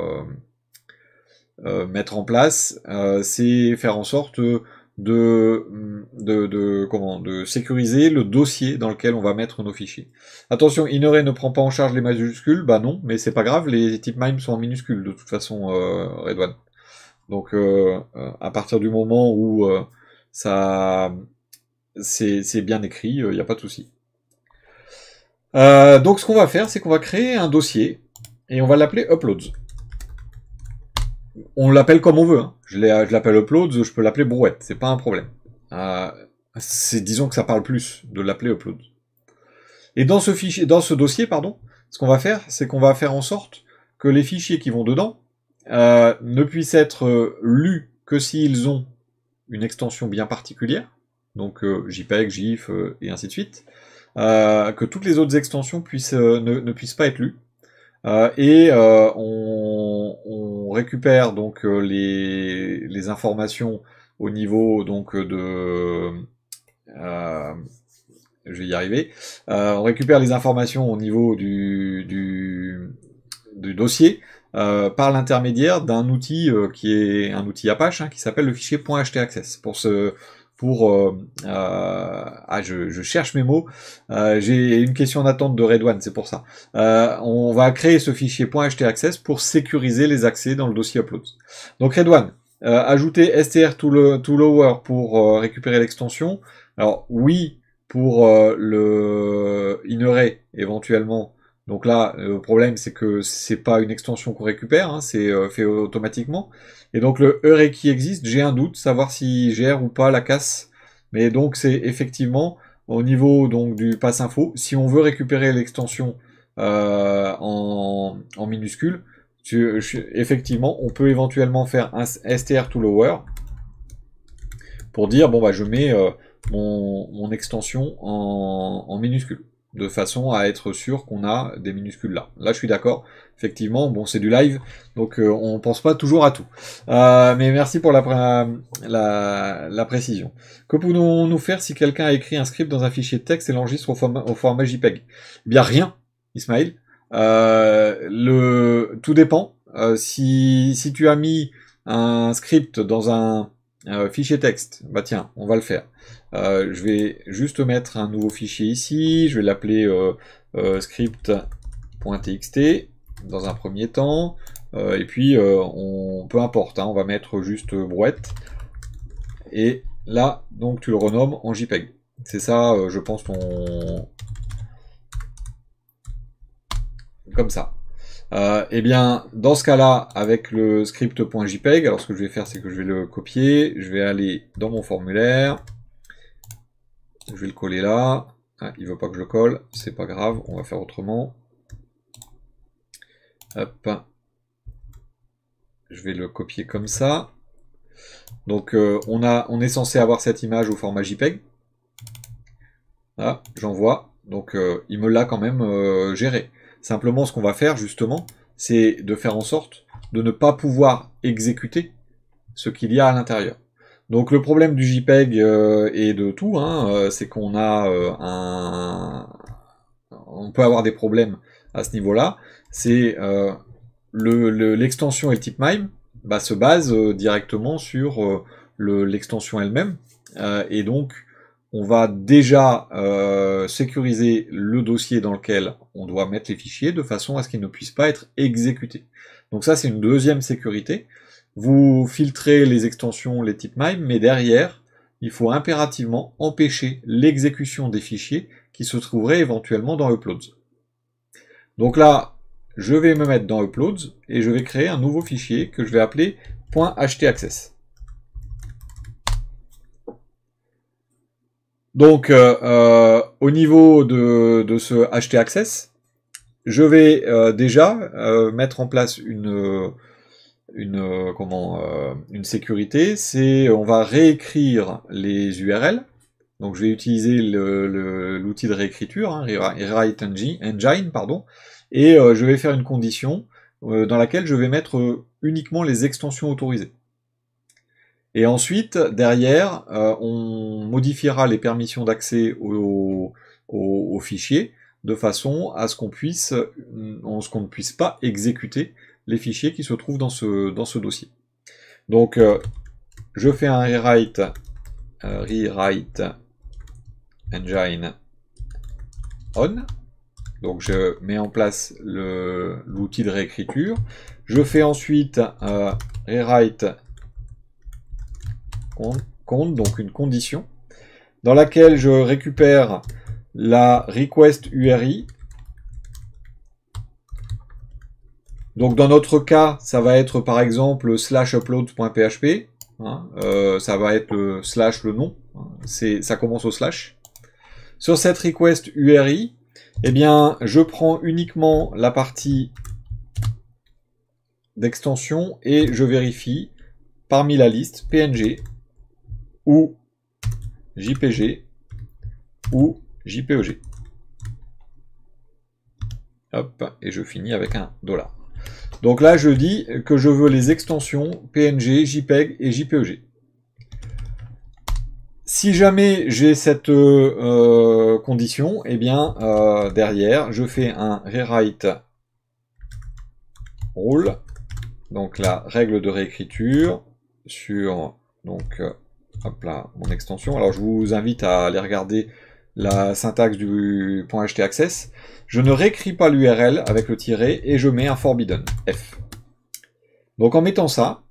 A: mettre en place, c'est faire en sorte de, de, comment, de sécuriser le dossier dans lequel on va mettre nos fichiers. Attention, Inore ne prend pas en charge les majuscules, bah non, mais c'est pas grave, les types MIME sont en minuscules de toute façon, Redwan. Donc euh, euh, à partir du moment où euh, ça c'est bien écrit, il n'y a pas de souci. donc ce qu'on va faire, c'est qu'on va créer un dossier et on va l'appeler uploads. On l'appelle comme on veut. Hein. Je l'appelle uploads, je peux l'appeler brouette, c'est pas un problème. disons que ça parle plus de l'appeler uploads. Et dans ce fichier, dans ce dossier, pardon, ce qu'on va faire, c'est qu'on va faire en sorte que les fichiers qui vont dedans euh, ne puissent être euh, lu que s'ils ont une extension bien particulière, donc euh, JPEG, GIF et ainsi de suite, que toutes les autres extensions ne, puissent pas être lues. et on, récupère donc les, informations au niveau donc de je vais y arriver. on récupère les informations au niveau du dossier euh, par l'intermédiaire d'un outil euh, qui est un outil Apache hein, qui s'appelle le fichier .htaccess. Pour ce, pour euh, ah je, cherche mes mots. J'ai une question d'attente de Redouane, c'est pour ça. on va créer ce fichier .htaccess pour sécuriser les accès dans le dossier upload Donc Redouane, ajouter str to, to lower pour récupérer l'extension. Alors oui pour le in éventuellement donc là, euh, le problème, c'est que c'est pas une extension qu'on récupère, hein, c'est euh, fait automatiquement. Et donc le ERE qui existe, j'ai un doute, savoir si gère ou pas la casse. Mais donc c'est effectivement au niveau donc du pass info, si on veut récupérer l'extension euh, en, en, minuscule, tu, effectivement, on peut éventuellement faire un str to lower pour dire bon bah je mets mon, mon, extension en minuscule de façon à être sûr qu'on a des minuscules là. Là, je suis d'accord. Effectivement, bon, c'est du live, donc euh, on pense pas toujours à tout. Euh, mais merci pour la, précision. Que pouvons-nous faire si quelqu'un a écrit un script dans un fichier texte et l'enregistre au, format JPEG eh bien, rien, Ismaël. Euh, le, tout dépend. si, si tu as mis un script dans un fichier texte, bah tiens, on va le faire. Euh, je vais juste mettre un nouveau fichier ici. Je vais l'appeler euh, euh, script.txt dans un premier temps. et puis, on, peu importe, hein, on va mettre juste brouette. Et là, donc, tu le renommes en JPEG. C'est ça, je pense, ton... Comme ça. Euh, eh bien, dans ce cas-là, avec le script.jpeg, alors ce que je vais faire, c'est que je vais le copier, je vais aller dans mon formulaire, je vais le coller là. il ah, il veut pas que je le colle. C'est pas grave, on va faire autrement. Je vais le copier comme ça. Donc euh, on, a, on est censé avoir cette image au format JPEG. Ah, j'en j'envoie. Donc euh, il me l'a quand même euh, géré. Simplement, ce qu'on va faire justement, c'est de faire en sorte de ne pas pouvoir exécuter ce qu'il y a à l'intérieur. Donc le problème du JPEG et euh, de tout, hein, euh, c'est qu'on a euh, un... On peut avoir des problèmes à ce niveau-là. C'est l'extension et le type MIME bah, se basent directement sur l'extension elle-même. et donc on va déjà sécuriser le dossier dans lequel on doit mettre les fichiers de façon à ce qu'ils ne puissent pas être exécutés. Donc ça c'est une deuxième sécurité. Vous filtrez les extensions, les types MIME, mais derrière, il faut impérativement empêcher l'exécution des fichiers qui se trouveraient éventuellement dans Uploads. Donc là, je vais me mettre dans Uploads et je vais créer un nouveau fichier que je vais appeler .htaccess. Donc, euh, euh, au niveau de, ce htaccess, je vais euh, déjà mettre en place une, une, euh, comment, euh, une sécurité, c'est on va réécrire les URL. Donc je vais utiliser l'outil de réécriture, hein, write Engine, pardon, et euh, je vais faire une condition dans laquelle je vais mettre uniquement les extensions autorisées. Et ensuite, derrière, on modifiera les permissions d'accès aux au, au fichiers de façon à ce qu'on puisse, qu'on ne puisse pas exécuter les fichiers qui se trouvent dans ce, dans ce dossier. Donc, euh, je fais un rewrite, rewrite engine on. Donc, je mets en place l'outil de réécriture. Je fais ensuite euh, rewrite compte, donc une condition, dans laquelle je récupère la request URI Donc dans notre cas, ça va être par exemple slash upload.php, hein, euh, ça va être le slash le nom, hein, ça commence au slash. Sur cette request URI, eh bien je prends uniquement la partie d'extension et je vérifie parmi la liste PNG ou JPG ou JPEG. et je finis avec un dollar. Donc là, je dis que je veux les extensions PNG, JPEG et JPEG. Si jamais j'ai cette euh, euh, condition, eh bien, euh, derrière, je fais un rewrite rule, donc la règle de réécriture sur mon extension. Alors, je vous invite à aller regarder la syntaxe du .htaccess, je ne réécris pas l'URL avec le tiré, et je mets un forbidden, F. Donc en mettant ça,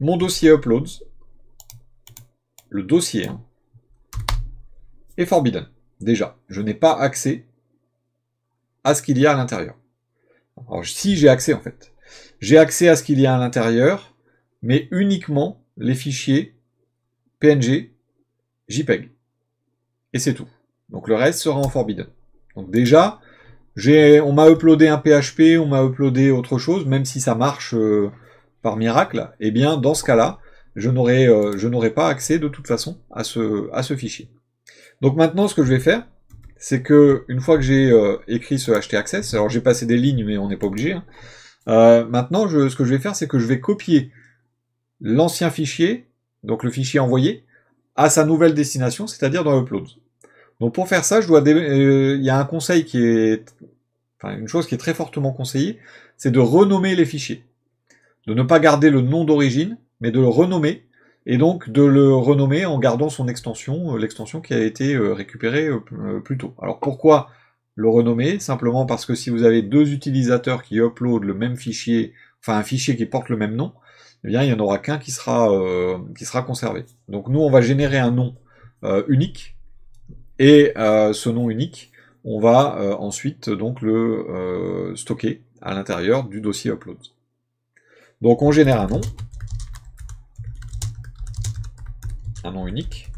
A: mon dossier uploads, le dossier est forbidden. Déjà, je n'ai pas accès à ce qu'il y a à l'intérieur. Alors si j'ai accès en fait, j'ai accès à ce qu'il y a à l'intérieur, mais uniquement les fichiers PNG, JPEG et c'est tout. Donc le reste sera en forbidden. Donc déjà, on m'a uploadé un PHP, on m'a uploadé autre chose, même si ça marche euh, par miracle, eh bien dans ce cas-là, euh, je n'aurai pas accès de toute façon à ce, à ce fichier. Donc maintenant, ce que je vais faire, c'est que une fois que j'ai euh, écrit ce htaccess, alors j'ai passé des lignes, mais on n'est pas obligé. Hein, maintenant, ce que je vais faire, c'est que je vais copier l'ancien fichier, donc le fichier envoyé, à sa nouvelle destination, c'est-à-dire dans upload. Donc pour faire ça, je euh, il y a un conseil qui est enfin une chose qui est très fortement conseillée, c'est de renommer les fichiers. De ne pas garder le nom d'origine, mais de le renommer et donc de le renommer en gardant son extension, euh, l'extension qui a été euh, récupérée plus tôt. Alors pourquoi le renommer Simplement parce que si vous avez deux utilisateurs qui uploadent le même fichier, enfin un fichier qui porte le même nom, eh bien il n'y en aura qu'un qui sera qui sera conservé. Donc nous on va générer un nom unique et euh, ce nom unique, on va euh, ensuite donc le euh, stocker à l'intérieur du dossier upload. Donc on génère un nom, un nom unique.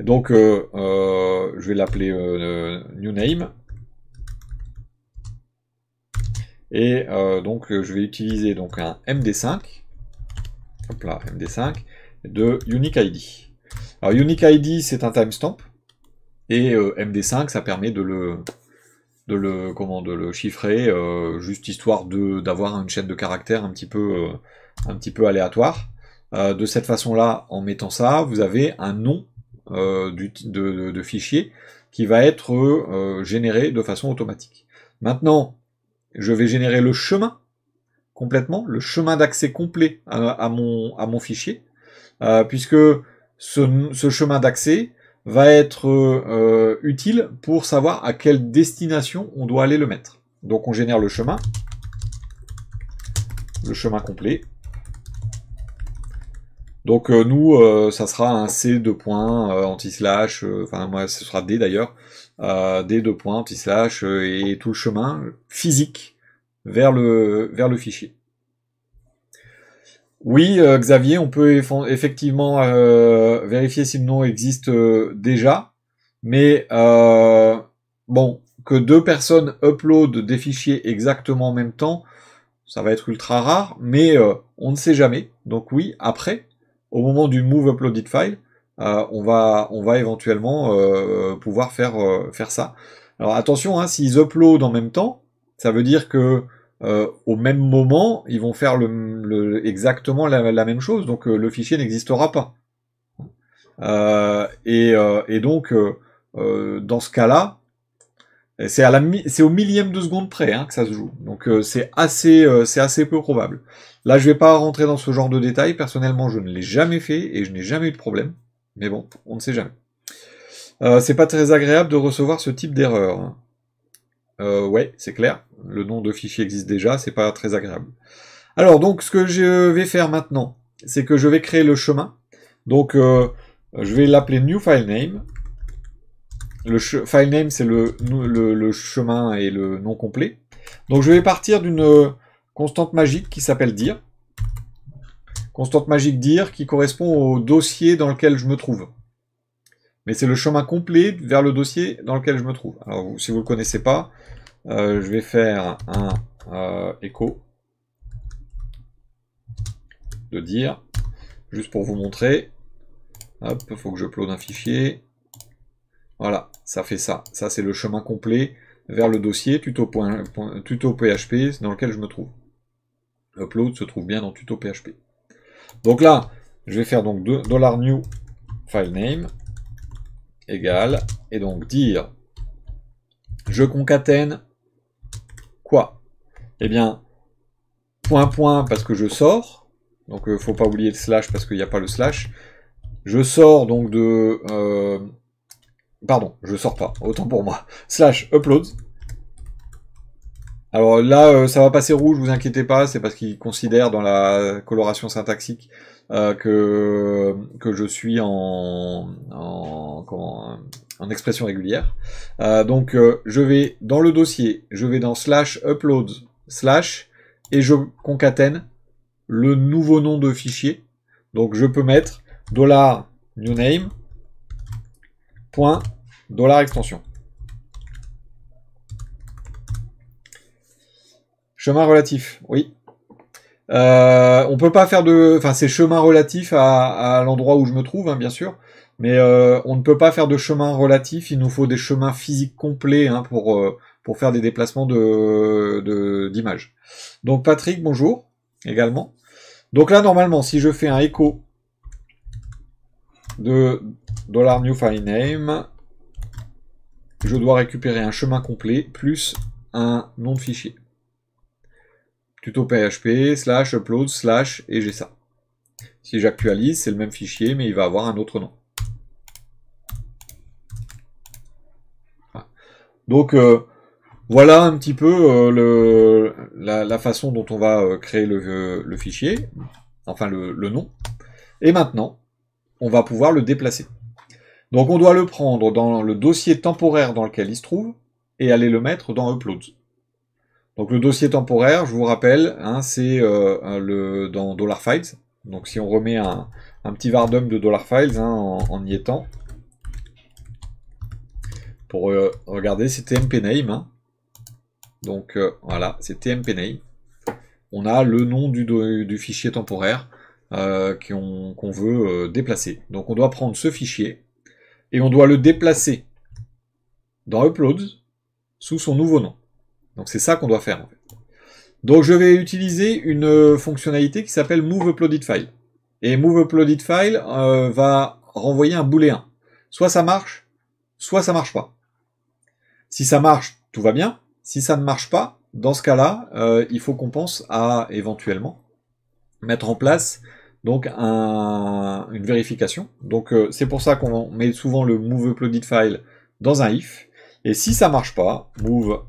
A: donc je vais l'appeler new name. Et donc je vais utiliser donc un MD5. Hop là, MD5 de unique ID. Alors unique ID c'est un timestamp. Et euh, MD5, ça permet de le, de le, comment, de le chiffrer, euh, juste histoire de d'avoir une chaîne de caractère un petit peu, euh, un petit peu aléatoire. de cette façon-là, en mettant ça, vous avez un nom du, de, de, fichier qui va être généré de façon automatique. Maintenant, je vais générer le chemin complètement, le chemin d'accès complet à, mon, à mon fichier, puisque ce, ce chemin d'accès, va être euh, utile pour savoir à quelle destination on doit aller le mettre. Donc on génère le chemin, le chemin complet. Donc euh, nous, euh, ça sera un C deux points, anti-slash, enfin moi ce sera D d'ailleurs, D deux points, anti-slash et tout le chemin physique vers le, vers le fichier. Oui, euh, Xavier, on peut effectivement euh, vérifier si le nom existe euh, déjà, mais bon, que deux personnes uploadent des fichiers exactement en même temps, ça va être ultra rare, mais on ne sait jamais. Donc oui, après, au moment du move uploaded file, on va on va éventuellement pouvoir faire faire ça. Alors attention, hein, s'ils uploadent en même temps, ça veut dire que euh, au même moment, ils vont faire le, exactement la, même chose, donc euh, le fichier n'existera pas. Euh, et, donc, dans ce cas-là, c'est au millième de seconde près hein, que ça se joue, donc c'est assez, assez, peu probable. Là, je vais pas rentrer dans ce genre de détails. Personnellement, je ne l'ai jamais fait et je n'ai jamais eu de problème. Mais bon, on ne sait jamais. c'est pas très agréable de recevoir ce type d'erreur. Hein. Euh, ouais, c'est clair, le nom de fichier existe déjà, c'est pas très agréable. Alors donc ce que je vais faire maintenant, c'est que je vais créer le chemin. Donc euh, je vais l'appeler new file name. Le file name c'est le, le, chemin et le nom complet. Donc je vais partir d'une constante magique qui s'appelle dir. Constante magique dir qui correspond au dossier dans lequel je me trouve mais c'est le chemin complet vers le dossier dans lequel je me trouve. Alors, si vous ne le connaissez pas, euh, je vais faire un euh, écho de dire, juste pour vous montrer. Hop, il faut que je plote un fichier. Voilà, ça fait ça. Ça, c'est le chemin complet vers le dossier tuto.php dans lequel je me trouve. Upload se trouve bien dans tuto.php. Donc là, je vais faire donc $new file name égal et donc dire je concatène quoi Eh bien, point point parce que je sors, donc euh, faut pas oublier le slash parce qu'il n'y a pas le slash, je sors donc de... Euh, pardon, je sors pas, autant pour moi, slash upload. Alors là, euh, ça va passer rouge, vous inquiétez pas, c'est parce qu'il considère dans la coloration syntaxique euh, que, que je suis en, en, expression régulière. Euh, donc euh, je vais dans le dossier, je vais dans slash upload slash et je concatène le nouveau nom de fichier. Donc je peux mettre dollar new name point dollar extension. Chemin relatif, oui. On euh, on peut pas faire de, enfin c'est chemin relatif à, l'endroit où je me trouve, hein, bien sûr, mais euh, on ne peut pas faire de chemin relatif. Il nous faut des chemins physiques complets hein, pour euh, pour faire des déplacements de d'images. Donc Patrick, bonjour également. Donc là normalement, si je fais un écho de dollar new file name, je dois récupérer un chemin complet plus un nom de fichier tuto.php, php slash upload slash et j'ai ça. Si j'actualise, c'est le même fichier, mais il va avoir un autre nom. Donc euh, voilà un petit peu euh, la, façon dont on va euh, créer le, fichier, enfin le, le nom. Et maintenant, on va pouvoir le déplacer. Donc on doit le prendre dans le dossier temporaire dans lequel il se trouve et aller le mettre dans Uploads. Donc le dossier temporaire, je vous rappelle, hein, c'est euh, le dans Dollar Files. Donc si on remet un, un petit Vardum de Dollar Files hein, en, y étant, pour euh, regarder, c'est tmpname. Hein. Donc euh, voilà, c'est tmpname. On a le nom du, du fichier temporaire qu'on veut déplacer. Donc on doit prendre ce fichier et on doit le déplacer dans Uploads sous son nouveau nom. Donc c'est ça qu'on doit faire Donc je vais utiliser une euh, fonctionnalité qui s'appelle move uploaded file. Et move uploaded file euh, va renvoyer un booléen. Soit ça marche, soit ça marche pas. Si ça marche, tout va bien. Si ça ne marche pas, dans ce cas-là, euh, il faut qu'on pense à éventuellement mettre en place donc une vérification. Donc c'est pour ça qu'on met souvent le move uploaded file dans un if. Et si ça marche pas, move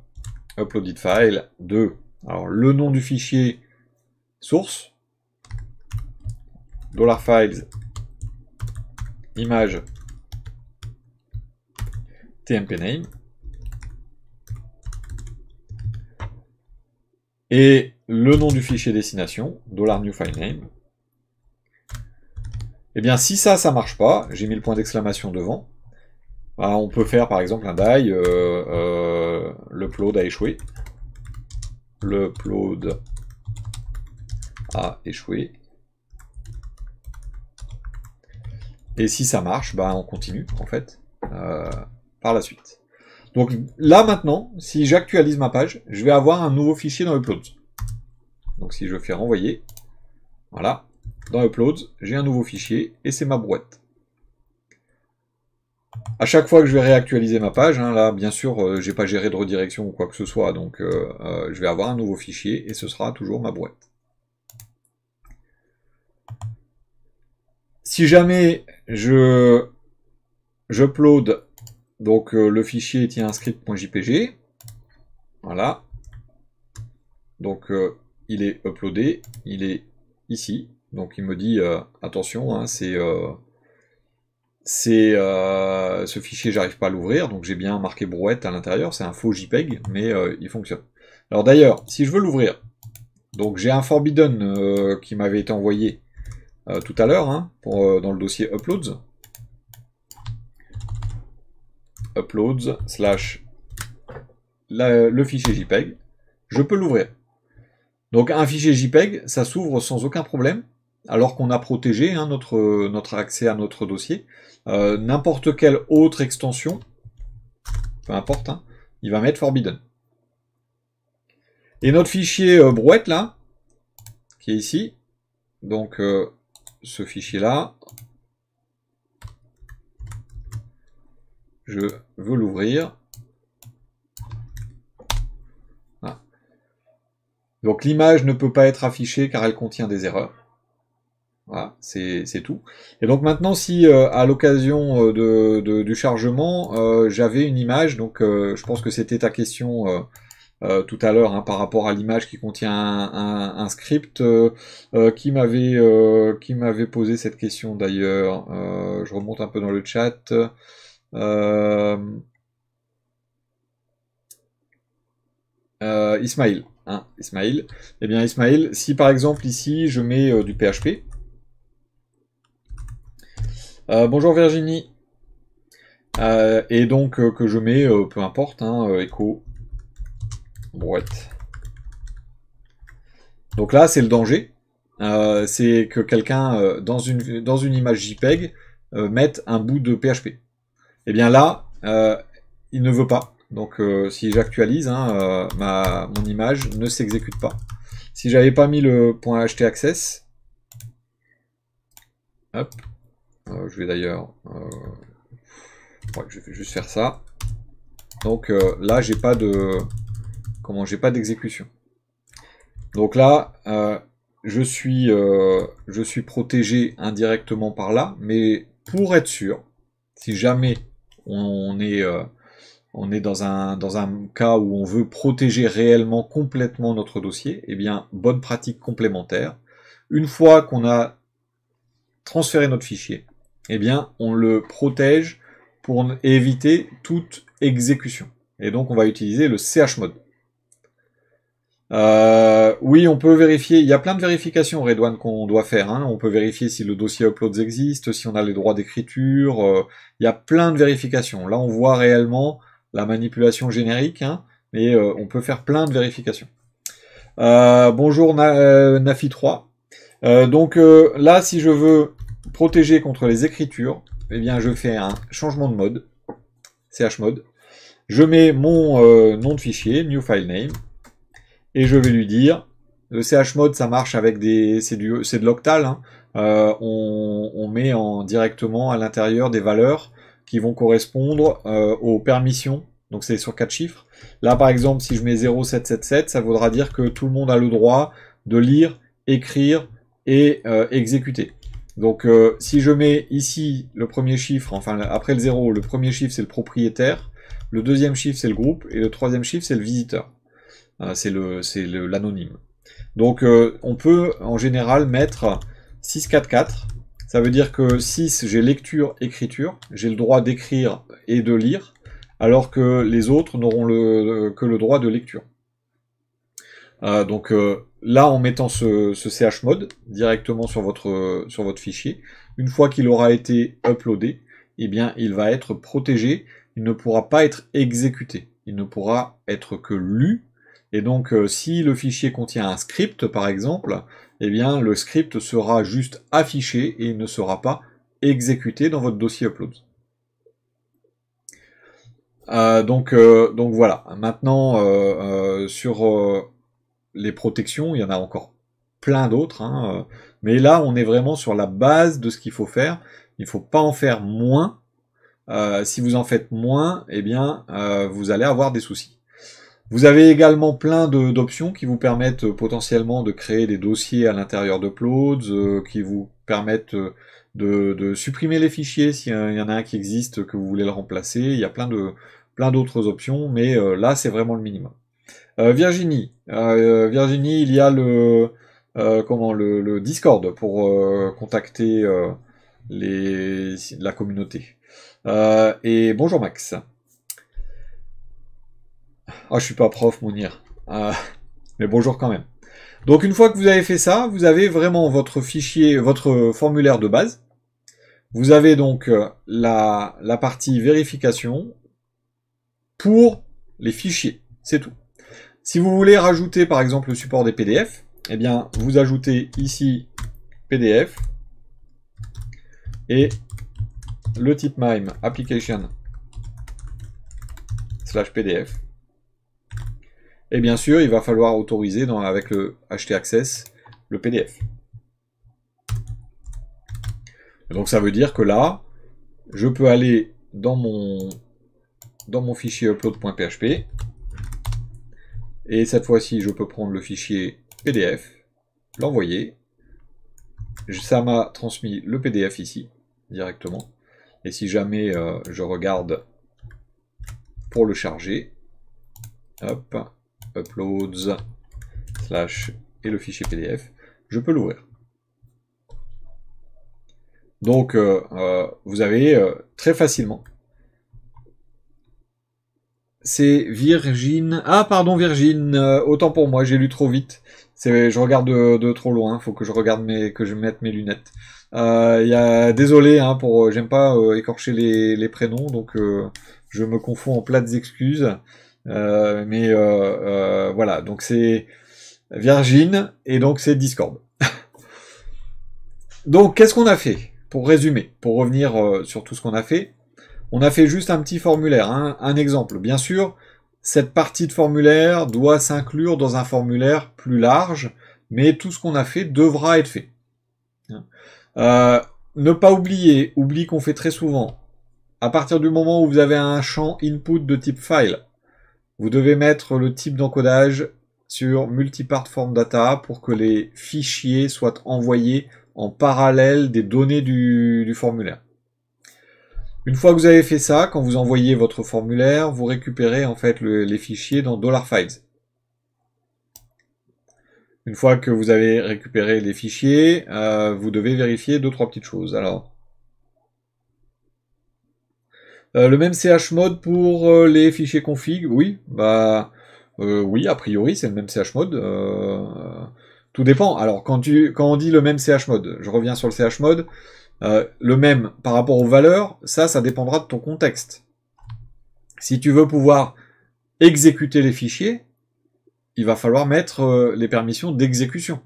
A: uploaded file de alors le nom du fichier source $files image tmp name et le nom du fichier destination dollar $new file name et eh bien si ça ça marche pas j'ai mis le point d'exclamation devant bah, on peut faire par exemple un die euh, euh, euh, le l'upload a échoué. L'upload a échoué. Et si ça marche, bah on continue en fait euh, par la suite. Donc là maintenant, si j'actualise ma page, je vais avoir un nouveau fichier dans Uploads. Donc si je fais renvoyer, voilà, dans Uploads, j'ai un nouveau fichier et c'est ma brouette à chaque fois que je vais réactualiser ma page, hein, là, bien sûr, je euh, j'ai pas géré de redirection ou quoi que ce soit, donc euh, euh, je vais avoir un nouveau fichier et ce sera toujours ma boîte. Si jamais je j'upload donc le fichier tient script.jpg, voilà. Donc il est uploadé, il est ici. Donc il me dit attention, hein, c'est c'est euh, ce fichier, j'arrive pas à l'ouvrir, donc j'ai bien marqué brouette à l'intérieur, c'est un faux JPEG, mais euh, il fonctionne. Alors d'ailleurs, si je veux l'ouvrir, donc j'ai un forbidden euh, qui m'avait été envoyé tout à l'heure hein, dans le dossier uploads. Uploads slash le fichier JPEG. Je peux l'ouvrir. Donc un fichier JPEG, ça s'ouvre sans aucun problème alors qu'on a protégé hein, notre, notre, accès à notre dossier, euh, n'importe quelle autre extension, peu importe, hein, il va mettre forbidden. Et notre fichier euh, brouette là, qui est ici, donc euh, ce fichier là, je veux l'ouvrir. Donc l'image ne peut pas être affichée car elle contient des erreurs. Voilà, c'est tout. Et donc maintenant, si euh, à l'occasion euh, du chargement, euh, j'avais une image, donc je pense que c'était ta question tout à l'heure hein, par rapport à l'image qui contient un, script, qui m'avait posé cette question d'ailleurs. je remonte un peu dans le chat. Ismail. Hein, Eh bien Ismail, si par exemple ici je mets du PHP, euh, bonjour Virginie. Euh, et donc euh, que je mets, peu importe, hein, écho, brouette. Donc là, c'est le danger. c'est que quelqu'un, dans, une, dans une image JPEG, mette un bout de PHP. Et eh bien là, il ne veut pas. Donc si j'actualise, hein, mon image ne s'exécute pas. Si j'avais pas mis le point .htaccess, hop, euh, je vais d'ailleurs... Euh, je vais juste faire ça. Donc euh, là, j'ai pas de... Comment J'ai pas d'exécution. Donc là, je, suis, je suis protégé indirectement par là, mais pour être sûr, si jamais on est, on est dans, un, dans un cas où on veut protéger réellement complètement notre dossier, eh bien, bonne pratique complémentaire. Une fois qu'on a transféré notre fichier, eh bien, on le protège pour éviter toute exécution. Et donc, on va utiliser le chmod. Euh, oui, on peut vérifier. Il y a plein de vérifications, Redouane, qu'on doit faire. Hein. On peut vérifier si le dossier uploads existe, si on a les droits d'écriture. Euh, il y a plein de vérifications. Là, on voit réellement la manipulation générique, hein, mais euh, on peut faire plein de vérifications. Euh, bonjour Nafi3. donc là, si je veux protéger contre les écritures, eh bien je fais un changement de mode, chmod. Je mets mon euh, nom de fichier, new file name, et je vais lui dire, le chmod ça marche avec des, c'est de l'octal, hein. euh, on, met en, directement à l'intérieur des valeurs qui vont correspondre euh, aux permissions, donc c'est sur quatre chiffres. Là par exemple, si je mets 0777, ça voudra dire que tout le monde a le droit de lire, écrire et exécuter. Donc euh, si je mets ici le premier chiffre, enfin après le 0, le premier chiffre c'est le propriétaire, le deuxième chiffre c'est le groupe, et le troisième chiffre c'est le visiteur. Euh, c'est l'anonyme. Donc euh, on peut en général mettre 644. Ça veut dire que 6 j'ai lecture, écriture, j'ai le droit d'écrire et de lire, alors que les autres n'auront que le droit de lecture. Euh, donc euh, là, en mettant ce, chmod directement euh, sur votre, fichier, une fois qu'il aura été uploadé, eh bien, il va être protégé, il ne pourra pas être exécuté, il ne pourra être que lu, et donc si le fichier contient un script, par exemple, eh bien, le script sera juste affiché et il ne sera pas exécuté dans votre dossier upload. donc, donc voilà, maintenant, sur les protections, il y en a encore plein d'autres. Hein, euh, mais là, on est vraiment sur la base de ce qu'il faut faire. Il ne faut pas en faire moins. Euh, si vous en faites moins, eh bien, euh, vous allez avoir des soucis. Vous avez également plein d'options qui vous permettent potentiellement de créer des dossiers à l'intérieur de qui vous permettent de, de supprimer les fichiers s'il y en a un qui existe que vous voulez le remplacer. Il y a plein de plein d'autres options, mais là c'est vraiment le minimum. Euh, Virginie, euh, Virginie, il y a le euh, comment le, le, Discord pour contacter les, la communauté. et bonjour Max. Ah, je suis pas prof, Mounir. mais bonjour quand même. Donc une fois que vous avez fait ça, vous avez vraiment votre fichier, votre formulaire de base. Vous avez donc la, la partie vérification pour les fichiers. C'est tout. Si vous voulez rajouter par exemple le support des PDF, eh bien vous ajoutez ici PDF et le type MIME application slash PDF. Et bien sûr, il va falloir autoriser dans, avec le Access le PDF. donc ça veut dire que là, je peux aller dans mon, dans mon fichier upload.php et cette fois-ci, je peux prendre le fichier PDF, l'envoyer. Ça m'a transmis le PDF ici, directement. Et si jamais euh, je regarde pour le charger, hop, uploads, slash, et le fichier PDF, je peux l'ouvrir. Donc, euh, euh, vous avez très facilement c'est Virgin. Ah, pardon, Virgin. Euh, autant pour moi, j'ai lu trop vite. C'est, je regarde de, trop loin. Faut que je regarde mes, que je mette mes lunettes. Euh, y a, désolé, hein, pour, euh, j'aime pas euh, écorcher les, les, prénoms, donc je me confonds en plates excuses. mais voilà, donc c'est Virgin et donc c'est Discord. donc, qu'est-ce qu'on a fait pour résumer, pour revenir sur tout ce qu'on a fait on a fait juste un petit formulaire, hein. un exemple. Bien sûr, cette partie de formulaire doit s'inclure dans un formulaire plus large, mais tout ce qu'on a fait devra être fait. Hein. Euh, ne pas oublier, oublie qu'on fait très souvent, à partir du moment où vous avez un champ input de type file, vous devez mettre le type d'encodage sur multipart form data pour que les fichiers soient envoyés en parallèle des données du formulaire. Une fois que vous avez fait ça, quand vous envoyez votre formulaire, vous récupérez en fait les fichiers dans $files. Une fois que vous avez récupéré les fichiers, euh, vous devez vérifier deux trois petites choses. Alors, euh, le même chmod pour euh, les fichiers config, oui, bah oui, a priori c'est le même chmod. tout dépend. Alors quand tu quand on dit le même chmod, je reviens sur le chmod. Euh, le même par rapport aux valeurs, ça, ça dépendra de ton contexte. Si tu veux pouvoir exécuter les fichiers, il va falloir mettre euh, les permissions d'exécution.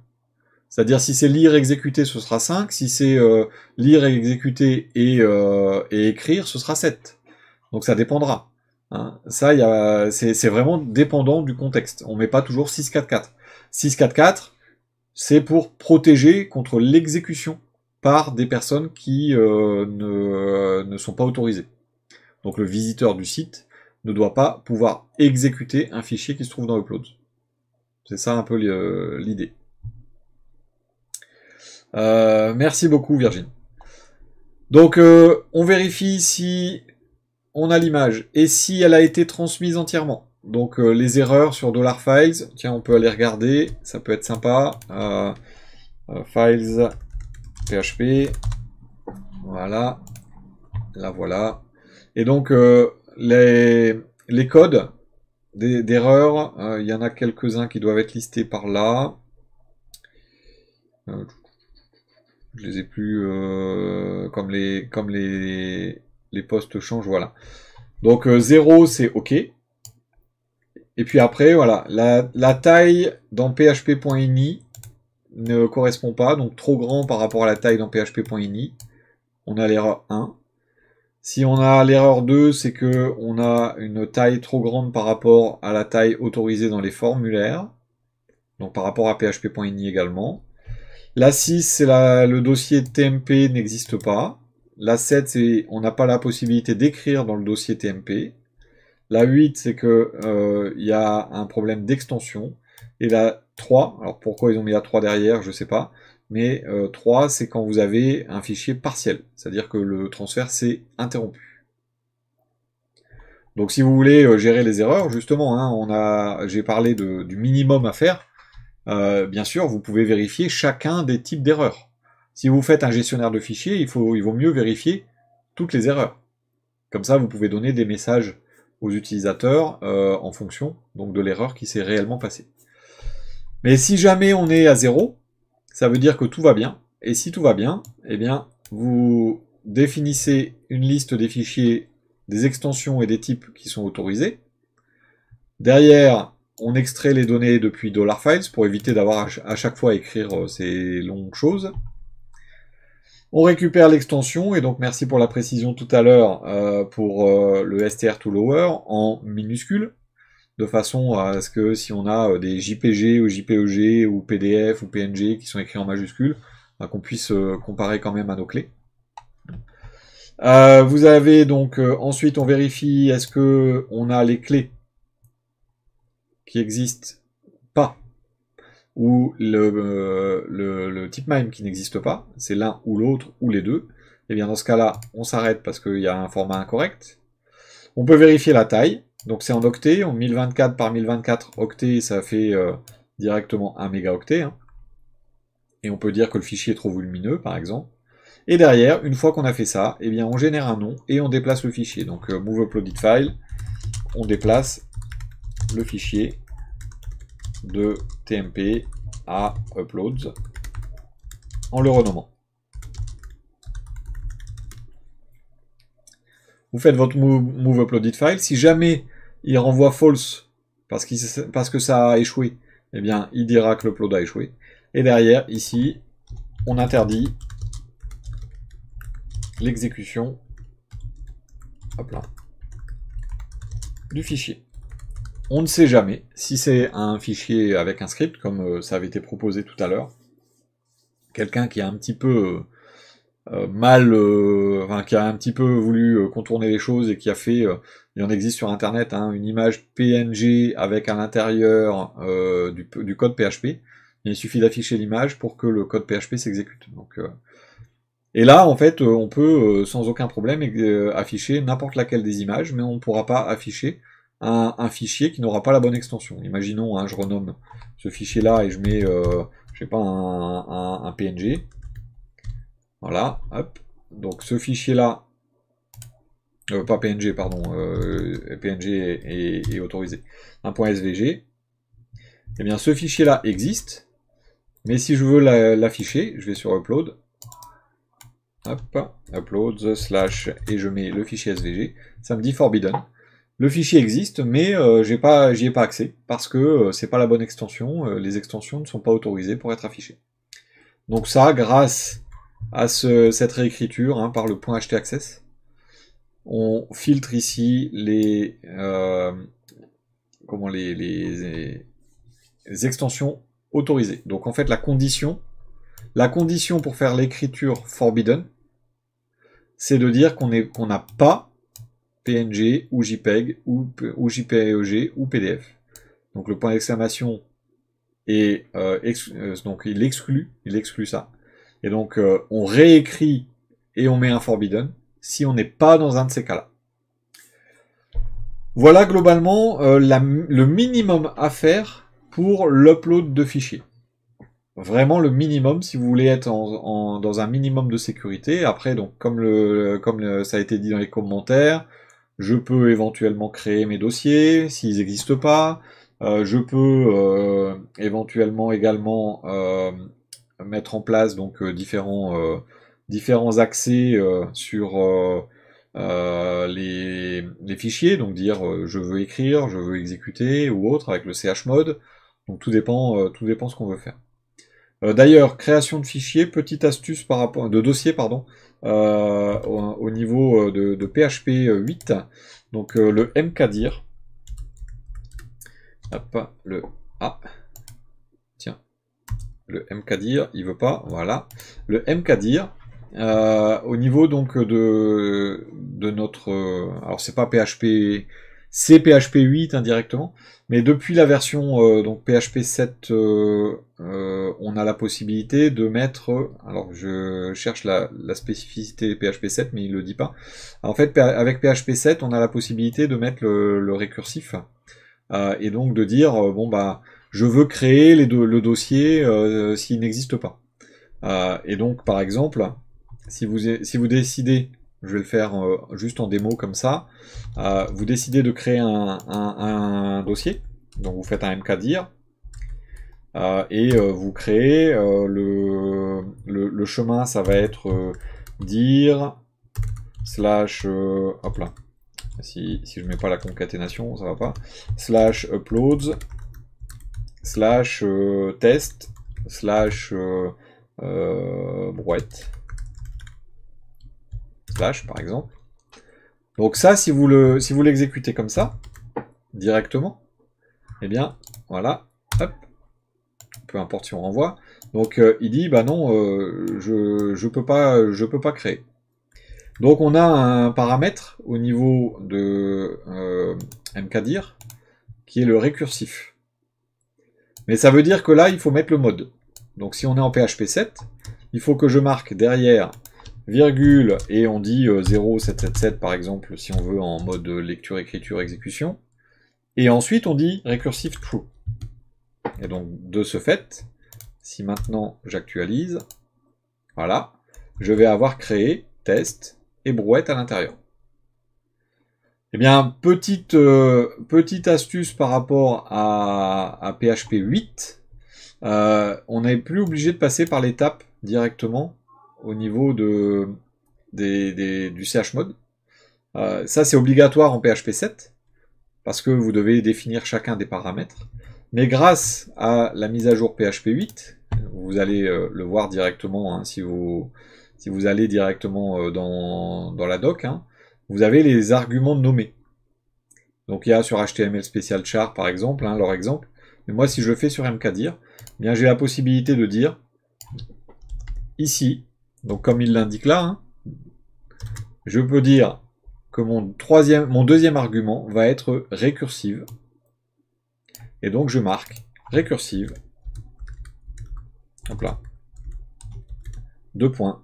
A: C'est-à-dire si c'est lire exécuter, ce sera 5, si c'est euh, lire exécuter et, et, écrire, ce sera 7. Donc ça dépendra. Hein. Ça, c'est vraiment dépendant du contexte. On ne met pas toujours 644. 644, c'est pour protéger contre l'exécution par des personnes qui euh, euh, ne, sont pas autorisées. Donc le visiteur du site ne doit pas pouvoir exécuter un fichier qui se trouve dans Upload. C'est ça un peu euh, l'idée. merci beaucoup Virginie. Donc on vérifie si on a l'image et si elle a été transmise entièrement. Donc les erreurs sur $files, tiens on peut aller regarder, ça peut être sympa. files PHP. Voilà. la voilà. Et donc, euh, les, les, codes d'erreur euh, il y en a quelques-uns qui doivent être listés par là. Euh, je les ai plus comme les comme les, les postes changent, voilà. Donc 0 c'est OK. Et puis après, voilà, la, la taille dans php.ini, ne correspond pas, donc trop grand par rapport à la taille dans php.ini, on a l'erreur 1. Si on a l'erreur 2, c'est que on a une taille trop grande par rapport à la taille autorisée dans les formulaires, donc par rapport à php.ini également. La 6, c'est le dossier TMP n'existe pas. La 7, c'est on n'a pas la possibilité d'écrire dans le dossier TMP. La 8, c'est que euh, il y a un problème d'extension. Et la 3, alors pourquoi ils ont mis la 3 derrière, je ne sais pas, mais 3 euh, c'est quand vous avez un fichier partiel, c'est-à-dire que le transfert s'est interrompu. Donc si vous voulez euh, gérer les erreurs, justement, hein, j'ai parlé du minimum à faire, euh, bien sûr, vous pouvez vérifier chacun des types d'erreurs. Si vous faites un gestionnaire de fichiers, il, il vaut mieux vérifier toutes les erreurs. Comme ça, vous pouvez donner des messages aux utilisateurs en fonction donc, de l'erreur qui s'est réellement passée. Mais si jamais on est à zéro, ça veut dire que tout va bien. Et si tout va bien, eh bien, vous définissez une liste des fichiers, des extensions et des types qui sont autorisés. Derrière, on extrait les données depuis $files pour éviter d'avoir à chaque fois à écrire euh, ces longues choses. On récupère l'extension, et donc merci pour la précision tout à l'heure euh, pour euh, le str to lower en minuscule de façon à ce que si on a euh, des JPG ou JPEG ou PDF ou PNG qui sont écrits en majuscules, bah, qu'on puisse euh, comparer quand même à nos clés. Euh, vous avez donc ensuite on vérifie est-ce que on a les clés qui existent pas ou le, type MIME qui n'existe pas, c'est l'un ou l'autre ou les deux. Et eh bien dans ce cas-là, on s'arrête parce qu'il y a un format incorrect. On peut vérifier la taille. Donc c'est en octets, en 1024 par 1024 octets, ça fait euh, directement 1 mégaoctet. Hein. Et on peut dire que le fichier est trop volumineux, par exemple. Et derrière, une fois qu'on a fait ça, eh bien on génère un nom et on déplace le fichier. Donc euh, move uploaded file, on déplace le fichier de TMP à uploads en le renommant. vous faites votre move, uploaded file. Si jamais il renvoie false parce, parce que ça a échoué, eh bien, il dira que le l'upload a échoué. Et derrière, ici, on interdit l'exécution du fichier. On ne sait jamais si c'est un fichier avec un script, comme euh, ça avait été proposé tout à l'heure. Quelqu'un qui a un petit peu euh, euh, mal, euh, qui a un petit peu voulu euh, contourner les choses et qui a fait, il en existe sur Internet, hein, une image PNG avec à l'intérieur du, code PHP. Il suffit d'afficher l'image pour que le code PHP s'exécute. Donc, et là, en fait, on peut sans aucun problème afficher n'importe laquelle des images, mais on ne pourra pas afficher un, fichier qui n'aura pas la bonne extension. Imaginons, hein, je renomme ce fichier-là et je mets, je sais pas, un PNG. Voilà, hop. Donc ce fichier-là, euh, pas PNG, pardon, euh, PNG est, autorisé, un point SVG. Eh bien ce fichier-là existe, mais si je veux l'afficher, je vais sur Upload, hop, Upload, slash, et je mets le fichier SVG, ça me dit Forbidden. Le fichier existe, mais euh, j'ai pas, j'y ai pas accès, parce que c'est pas la bonne extension, les extensions ne sont pas autorisées pour être affichées. Donc ça, grâce à cette réécriture hein, par le point htaccess. On filtre ici les, euh, comment les, extensions autorisées. Donc en fait la condition, la condition pour faire l'écriture forbidden, c'est de dire qu'on n'a pas PNG ou JPEG ou, ou JPEG ou PDF. Donc le point d'exclamation euh, euh, donc il exclut, il exclut ça. Et donc, euh, on réécrit et on met un forbidden si on n'est pas dans un de ces cas-là. Voilà globalement euh, le minimum à faire pour l'upload de fichiers. Vraiment le minimum si vous voulez être dans un minimum de sécurité. Après, donc comme, ça a été dit dans les commentaires, je peux éventuellement créer mes dossiers s'ils n'existent pas. Euh, je peux éventuellement également mettre en place donc euh, différents, euh, différents accès euh, sur les, fichiers, donc dire je veux écrire, je veux exécuter ou autre avec le chmod. Donc tout dépend, tout dépend ce qu'on veut faire. D'ailleurs, création de fichiers, petite astuce par rapport de dossier, pardon, au, niveau de, PHP 8, donc le mkdir. Hop, le A le mkdir, il veut pas, voilà. Le mkdir, euh, au niveau donc de, de notre... Euh, alors c'est pas PHP... C'est PHP 8 indirectement, hein, mais depuis la version euh, donc PHP 7, on a la possibilité de mettre. Alors je cherche la, spécificité PHP 7, mais il le dit pas. En fait, avec PHP 7, on a la possibilité de mettre le, le récursif et donc de dire bon bah je veux créer le dossier euh, s'il n'existe pas. Euh, et donc, par exemple, si vous, si vous décidez, je vais le faire euh, juste en démo comme ça, vous décidez de créer un, dossier, donc vous faites un mkdir, et vous créez le, le, chemin, ça va être dire slash, hop là, si, si je mets pas la concaténation, ça va pas, slash uploads, slash euh, test slash euh, euh, brouette slash par exemple. Donc ça, si vous le, si vous l'exécutez comme ça directement, eh bien voilà, peu importe si on renvoie. Donc il dit bah non, je je peux pas je peux pas créer. Donc on a un paramètre au niveau de mkdir qui est le récursif. Mais ça veut dire que là, il faut mettre le mode. Donc si on est en PHP 7, il faut que je marque derrière virgule et on dit 0777 euh, par exemple si on veut en mode lecture, écriture, exécution. Et ensuite on dit recursive true. Et donc de ce fait, si maintenant j'actualise, voilà, je vais avoir créé test et brouette à l'intérieur. Eh bien, petite, euh, petite astuce par rapport à, PHP 8. Euh, on n'est plus obligé de passer par l'étape directement au niveau de, du chmod. Euh, ça, c'est obligatoire en PHP 7 parce que vous devez définir chacun des paramètres. Mais grâce à la mise à jour PHP 8, vous allez euh, le voir directement hein, si, vous, si vous allez directement dans, dans la doc. Hein, vous avez les arguments nommés. Donc il y a sur HTML spécial char par exemple, hein, leur exemple. Mais moi si je le fais sur mkdir, eh bien j'ai la possibilité de dire ici, donc comme il l'indique là, hein, je peux dire que mon, troisième, mon deuxième argument va être récursive. Et donc je marque récursive. Hop là. Deux points.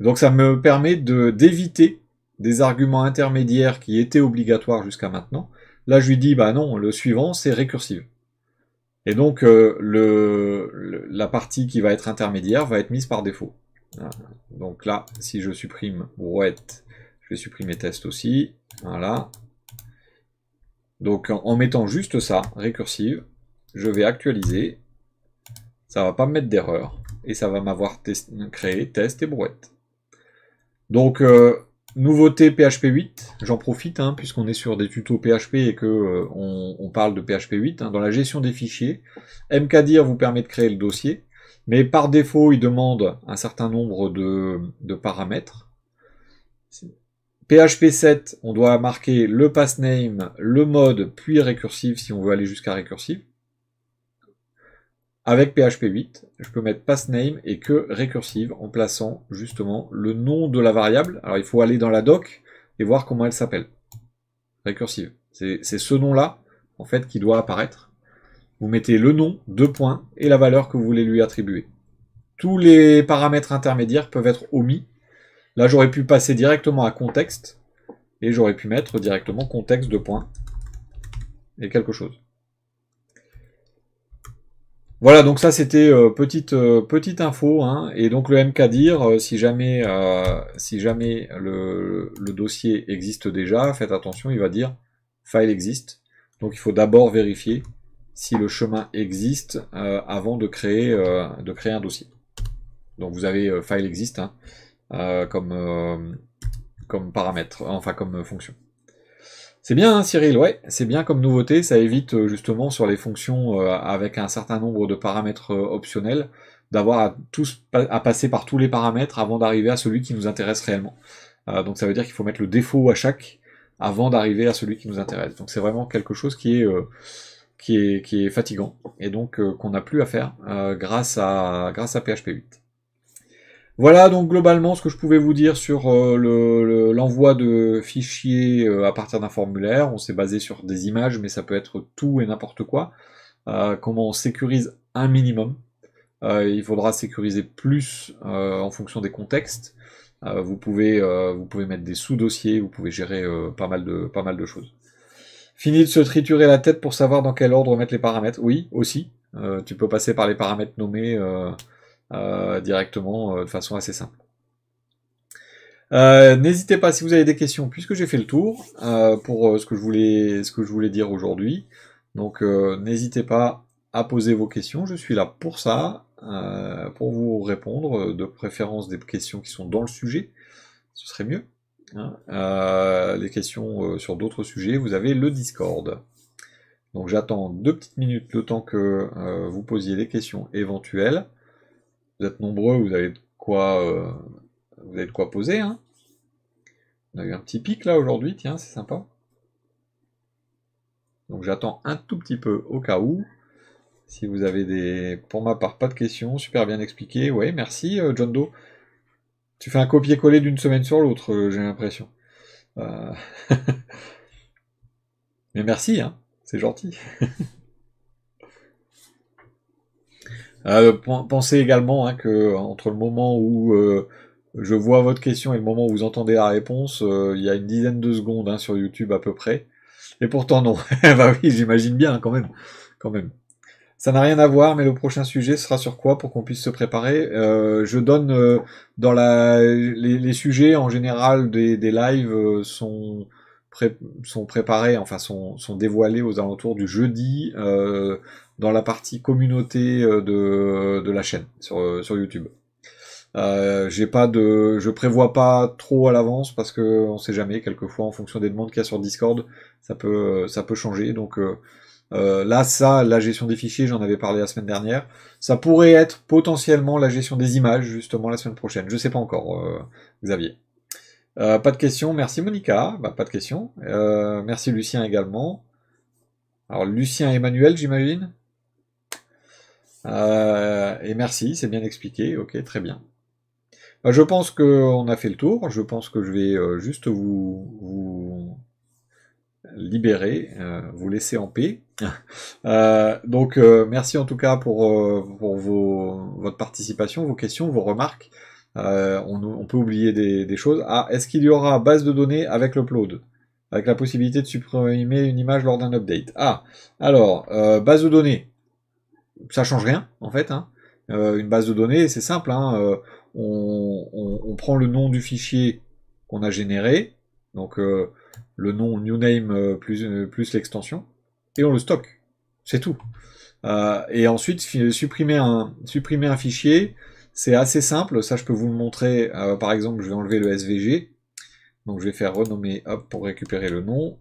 A: Donc ça me permet d'éviter des arguments intermédiaires qui étaient obligatoires jusqu'à maintenant. Là, je lui dis, bah non, le suivant, c'est récursive. Et donc, euh, le, la partie qui va être intermédiaire va être mise par défaut. Donc là, si je supprime brouette, je vais supprimer test aussi. Voilà. Donc en, en mettant juste ça, récursive, je vais actualiser. Ça va pas me mettre d'erreur. Et ça va m'avoir créé test et brouette. Donc, euh, nouveauté PHP 8, j'en profite, hein, puisqu'on est sur des tutos PHP et que euh, on, parle de PHP 8, hein, dans la gestion des fichiers, mkdir vous permet de créer le dossier, mais par défaut, il demande un certain nombre de, de paramètres. PHP 7, on doit marquer le passname, le mode, puis récursif si on veut aller jusqu'à récursif. Avec PHP 8, je peux mettre passName et que récursive en plaçant justement le nom de la variable. Alors il faut aller dans la doc et voir comment elle s'appelle. Récursive. C'est ce nom-là, en fait, qui doit apparaître. Vous mettez le nom, deux points, et la valeur que vous voulez lui attribuer. Tous les paramètres intermédiaires peuvent être omis. Là, j'aurais pu passer directement à contexte, et j'aurais pu mettre directement contexte, deux points, et quelque chose. Voilà, donc ça c'était euh, petite euh, petite info, hein. et donc le MKDIR, euh, si jamais si jamais le, dossier existe déjà, faites attention, il va dire file existe. Donc il faut d'abord vérifier si le chemin existe avant de créer de créer un dossier. Donc vous avez file existe hein, comme comme paramètre, enfin comme fonction. C'est bien, hein, Cyril, ouais, c'est bien comme nouveauté, ça évite euh, justement sur les fonctions euh, avec un certain nombre de paramètres euh, optionnels d'avoir à, à passer par tous les paramètres avant d'arriver à celui qui nous intéresse réellement. donc ça veut dire qu'il faut mettre le défaut à chaque avant d'arriver à celui qui nous intéresse. Donc c'est vraiment quelque chose qui est, qui est, fatigant et donc qu'on n'a plus à faire grâce, à, grâce à PHP 8. Voilà donc globalement ce que je pouvais vous dire sur euh, l'envoi de fichiers euh, à partir d'un formulaire. On s'est basé sur des images, mais ça peut être tout et n'importe quoi. Euh, comment on sécurise un minimum. il faudra sécuriser plus en fonction des contextes. vous, pouvez, vous pouvez mettre des sous-dossiers, vous pouvez gérer pas, mal de, pas mal de choses. Fini de se triturer la tête pour savoir dans quel ordre mettre les paramètres. Oui, aussi. tu peux passer par les paramètres nommés. Euh, directement euh, de façon assez simple. Euh, n'hésitez pas si vous avez des questions, puisque j'ai fait le tour pour ce que je voulais, ce que je voulais dire aujourd'hui. Donc n'hésitez pas à poser vos questions, je suis là pour ça, pour vous répondre, de préférence des questions qui sont dans le sujet, ce serait mieux. Hein. les questions sur d'autres sujets, vous avez le Discord. Donc j'attends deux petites minutes le temps que vous posiez des questions éventuelles. Vous êtes nombreux, vous avez de quoi, euh, vous avez de quoi poser. Hein. On a eu un petit pic là aujourd'hui, tiens, c'est sympa. Donc j'attends un tout petit peu au cas où. Si vous avez des. Pour ma part, pas de questions, super bien expliqué. Oui, merci euh, John Doe. Tu fais un copier-coller d'une semaine sur l'autre, euh, j'ai l'impression. Mais merci, hein, c'est gentil. Ah, euh, pensez également hein, que entre le moment où euh, je vois votre question et le moment où vous entendez la réponse, euh, il y a une dizaine de secondes hein, sur YouTube à peu près. Et pourtant non. bah oui, j'imagine bien quand même. Quand même. Ça n'a rien à voir, mais le prochain sujet sera sur quoi pour qu'on puisse se préparer. je donne dans la les, sujets en général des, des lives sont sont préparés, enfin sont, sont, dévoilés aux alentours du jeudi euh, dans la partie communauté euh, de, de la chaîne sur, euh, sur YouTube. Euh, j'ai pas de, je prévois pas trop à l'avance parce que on sait jamais. Quelquefois, en fonction des demandes qu'il y a sur Discord, ça peut, ça peut changer. Donc là, ça, la gestion des fichiers, j'en avais parlé la semaine dernière. Ça pourrait être potentiellement la gestion des images justement la semaine prochaine. Je sais pas encore, euh, Xavier. Euh, pas de questions, merci Monica. Bah, pas de questions. Euh, merci Lucien également. Alors Lucien Emmanuel, j'imagine. Euh, et merci, c'est bien expliqué. Ok, très bien. Bah, je pense qu'on a fait le tour. Je pense que je vais juste vous, libérer, vous laisser en paix. donc merci en tout cas pour, votre participation, vos questions, vos remarques. Euh, on, peut oublier des, choses. Ah, est-ce qu'il y aura base de données avec l'upload Avec la possibilité de supprimer une image lors d'un update. Ah, alors, euh, base de données, ça change rien en fait. Hein. Euh, une base de données, c'est simple. Hein. On, prend le nom du fichier qu'on a généré, donc le nom new name plus, l'extension, et on le stocke. C'est tout. et ensuite, supprimer un, supprimer un fichier, c'est assez simple, ça je peux vous le montrer. Euh, par exemple, je vais enlever le SVG. Donc je vais faire renommer hop pour récupérer le nom.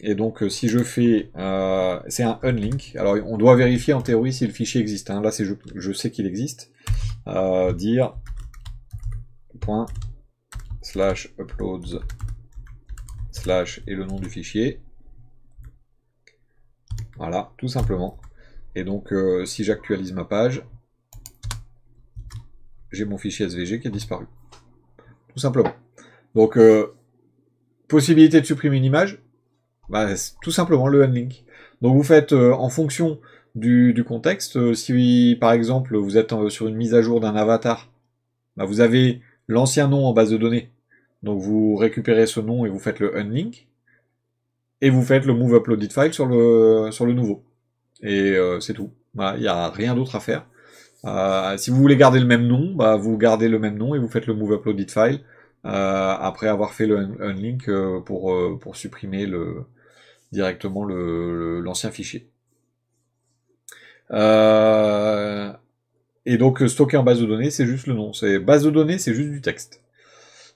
A: Et donc euh, si je fais... Euh, c'est un unlink. Alors on doit vérifier en théorie si le fichier existe. Hein. Là c'est je, sais qu'il existe. dire point slash uploads slash et le nom du fichier. Voilà, tout simplement. Et donc si j'actualise ma page, j'ai mon fichier SVG qui a disparu. Tout simplement. Donc, euh, possibilité de supprimer une image, bah, tout simplement le unlink. Donc vous faites euh, en fonction du, contexte, euh, si par exemple vous êtes sur une mise à jour d'un avatar, bah, vous avez l'ancien nom en base de données. Donc vous récupérez ce nom et vous faites le unlink. Et vous faites le move uploaded file sur le, sur le nouveau. Et c'est tout. il n'y a rien d'autre à faire. Euh, si vous voulez garder le même nom, bah, vous gardez le même nom et vous faites le move uploaded file euh, après avoir fait le unlink euh, pour, pour supprimer directement l'ancien fichier. et donc stocker en base de données, c'est juste le nom. C'est base de données, c'est juste du texte.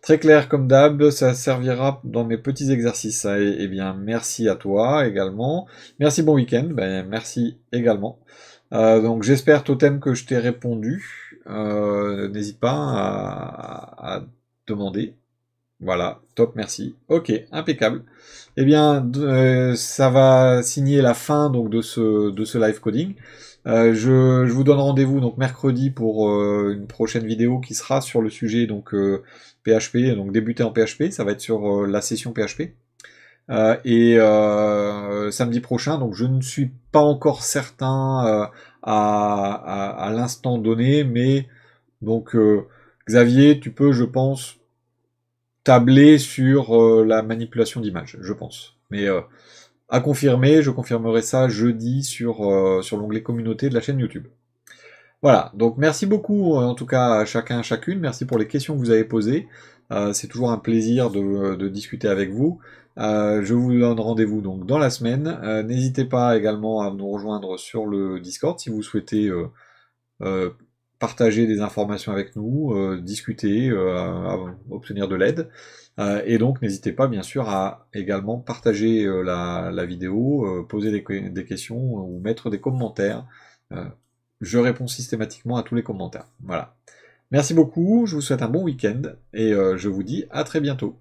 A: Très clair comme d'hab, ça servira dans mes petits exercices. Eh, eh bien, merci à toi également. Merci, bon week-end. Ben, merci également. Euh, donc j'espère Totem que je t'ai répondu. Euh, n'hésite pas à, demander. Voilà, top, merci. Ok, impeccable. Eh bien, euh, ça va signer la fin donc de ce, de ce live coding. Je, je, vous donne rendez-vous donc mercredi pour une prochaine vidéo qui sera sur le sujet donc PHP, donc débuter en PHP. Ça va être sur la session PHP. Euh, et euh, samedi prochain, donc je ne suis pas encore certain euh, à, l'instant donné, mais donc Xavier, tu peux, je pense, tabler sur la manipulation d'images, je pense. Mais à confirmer, je confirmerai ça jeudi sur, sur l'onglet communauté de la chaîne YouTube. Voilà, donc merci beaucoup en tout cas à chacun, à chacune, merci pour les questions que vous avez posées. c'est toujours un plaisir de, discuter avec vous. Euh, je vous donne rendez-vous donc dans la semaine. Euh, n'hésitez pas également à nous rejoindre sur le Discord si vous souhaitez euh, partager des informations avec nous, discuter, obtenir de l'aide. et donc n'hésitez pas bien sûr à également partager la, vidéo, poser des, des, questions ou mettre des commentaires. je réponds systématiquement à tous les commentaires. Voilà. Merci beaucoup, je vous souhaite un bon week-end et je vous dis à très bientôt.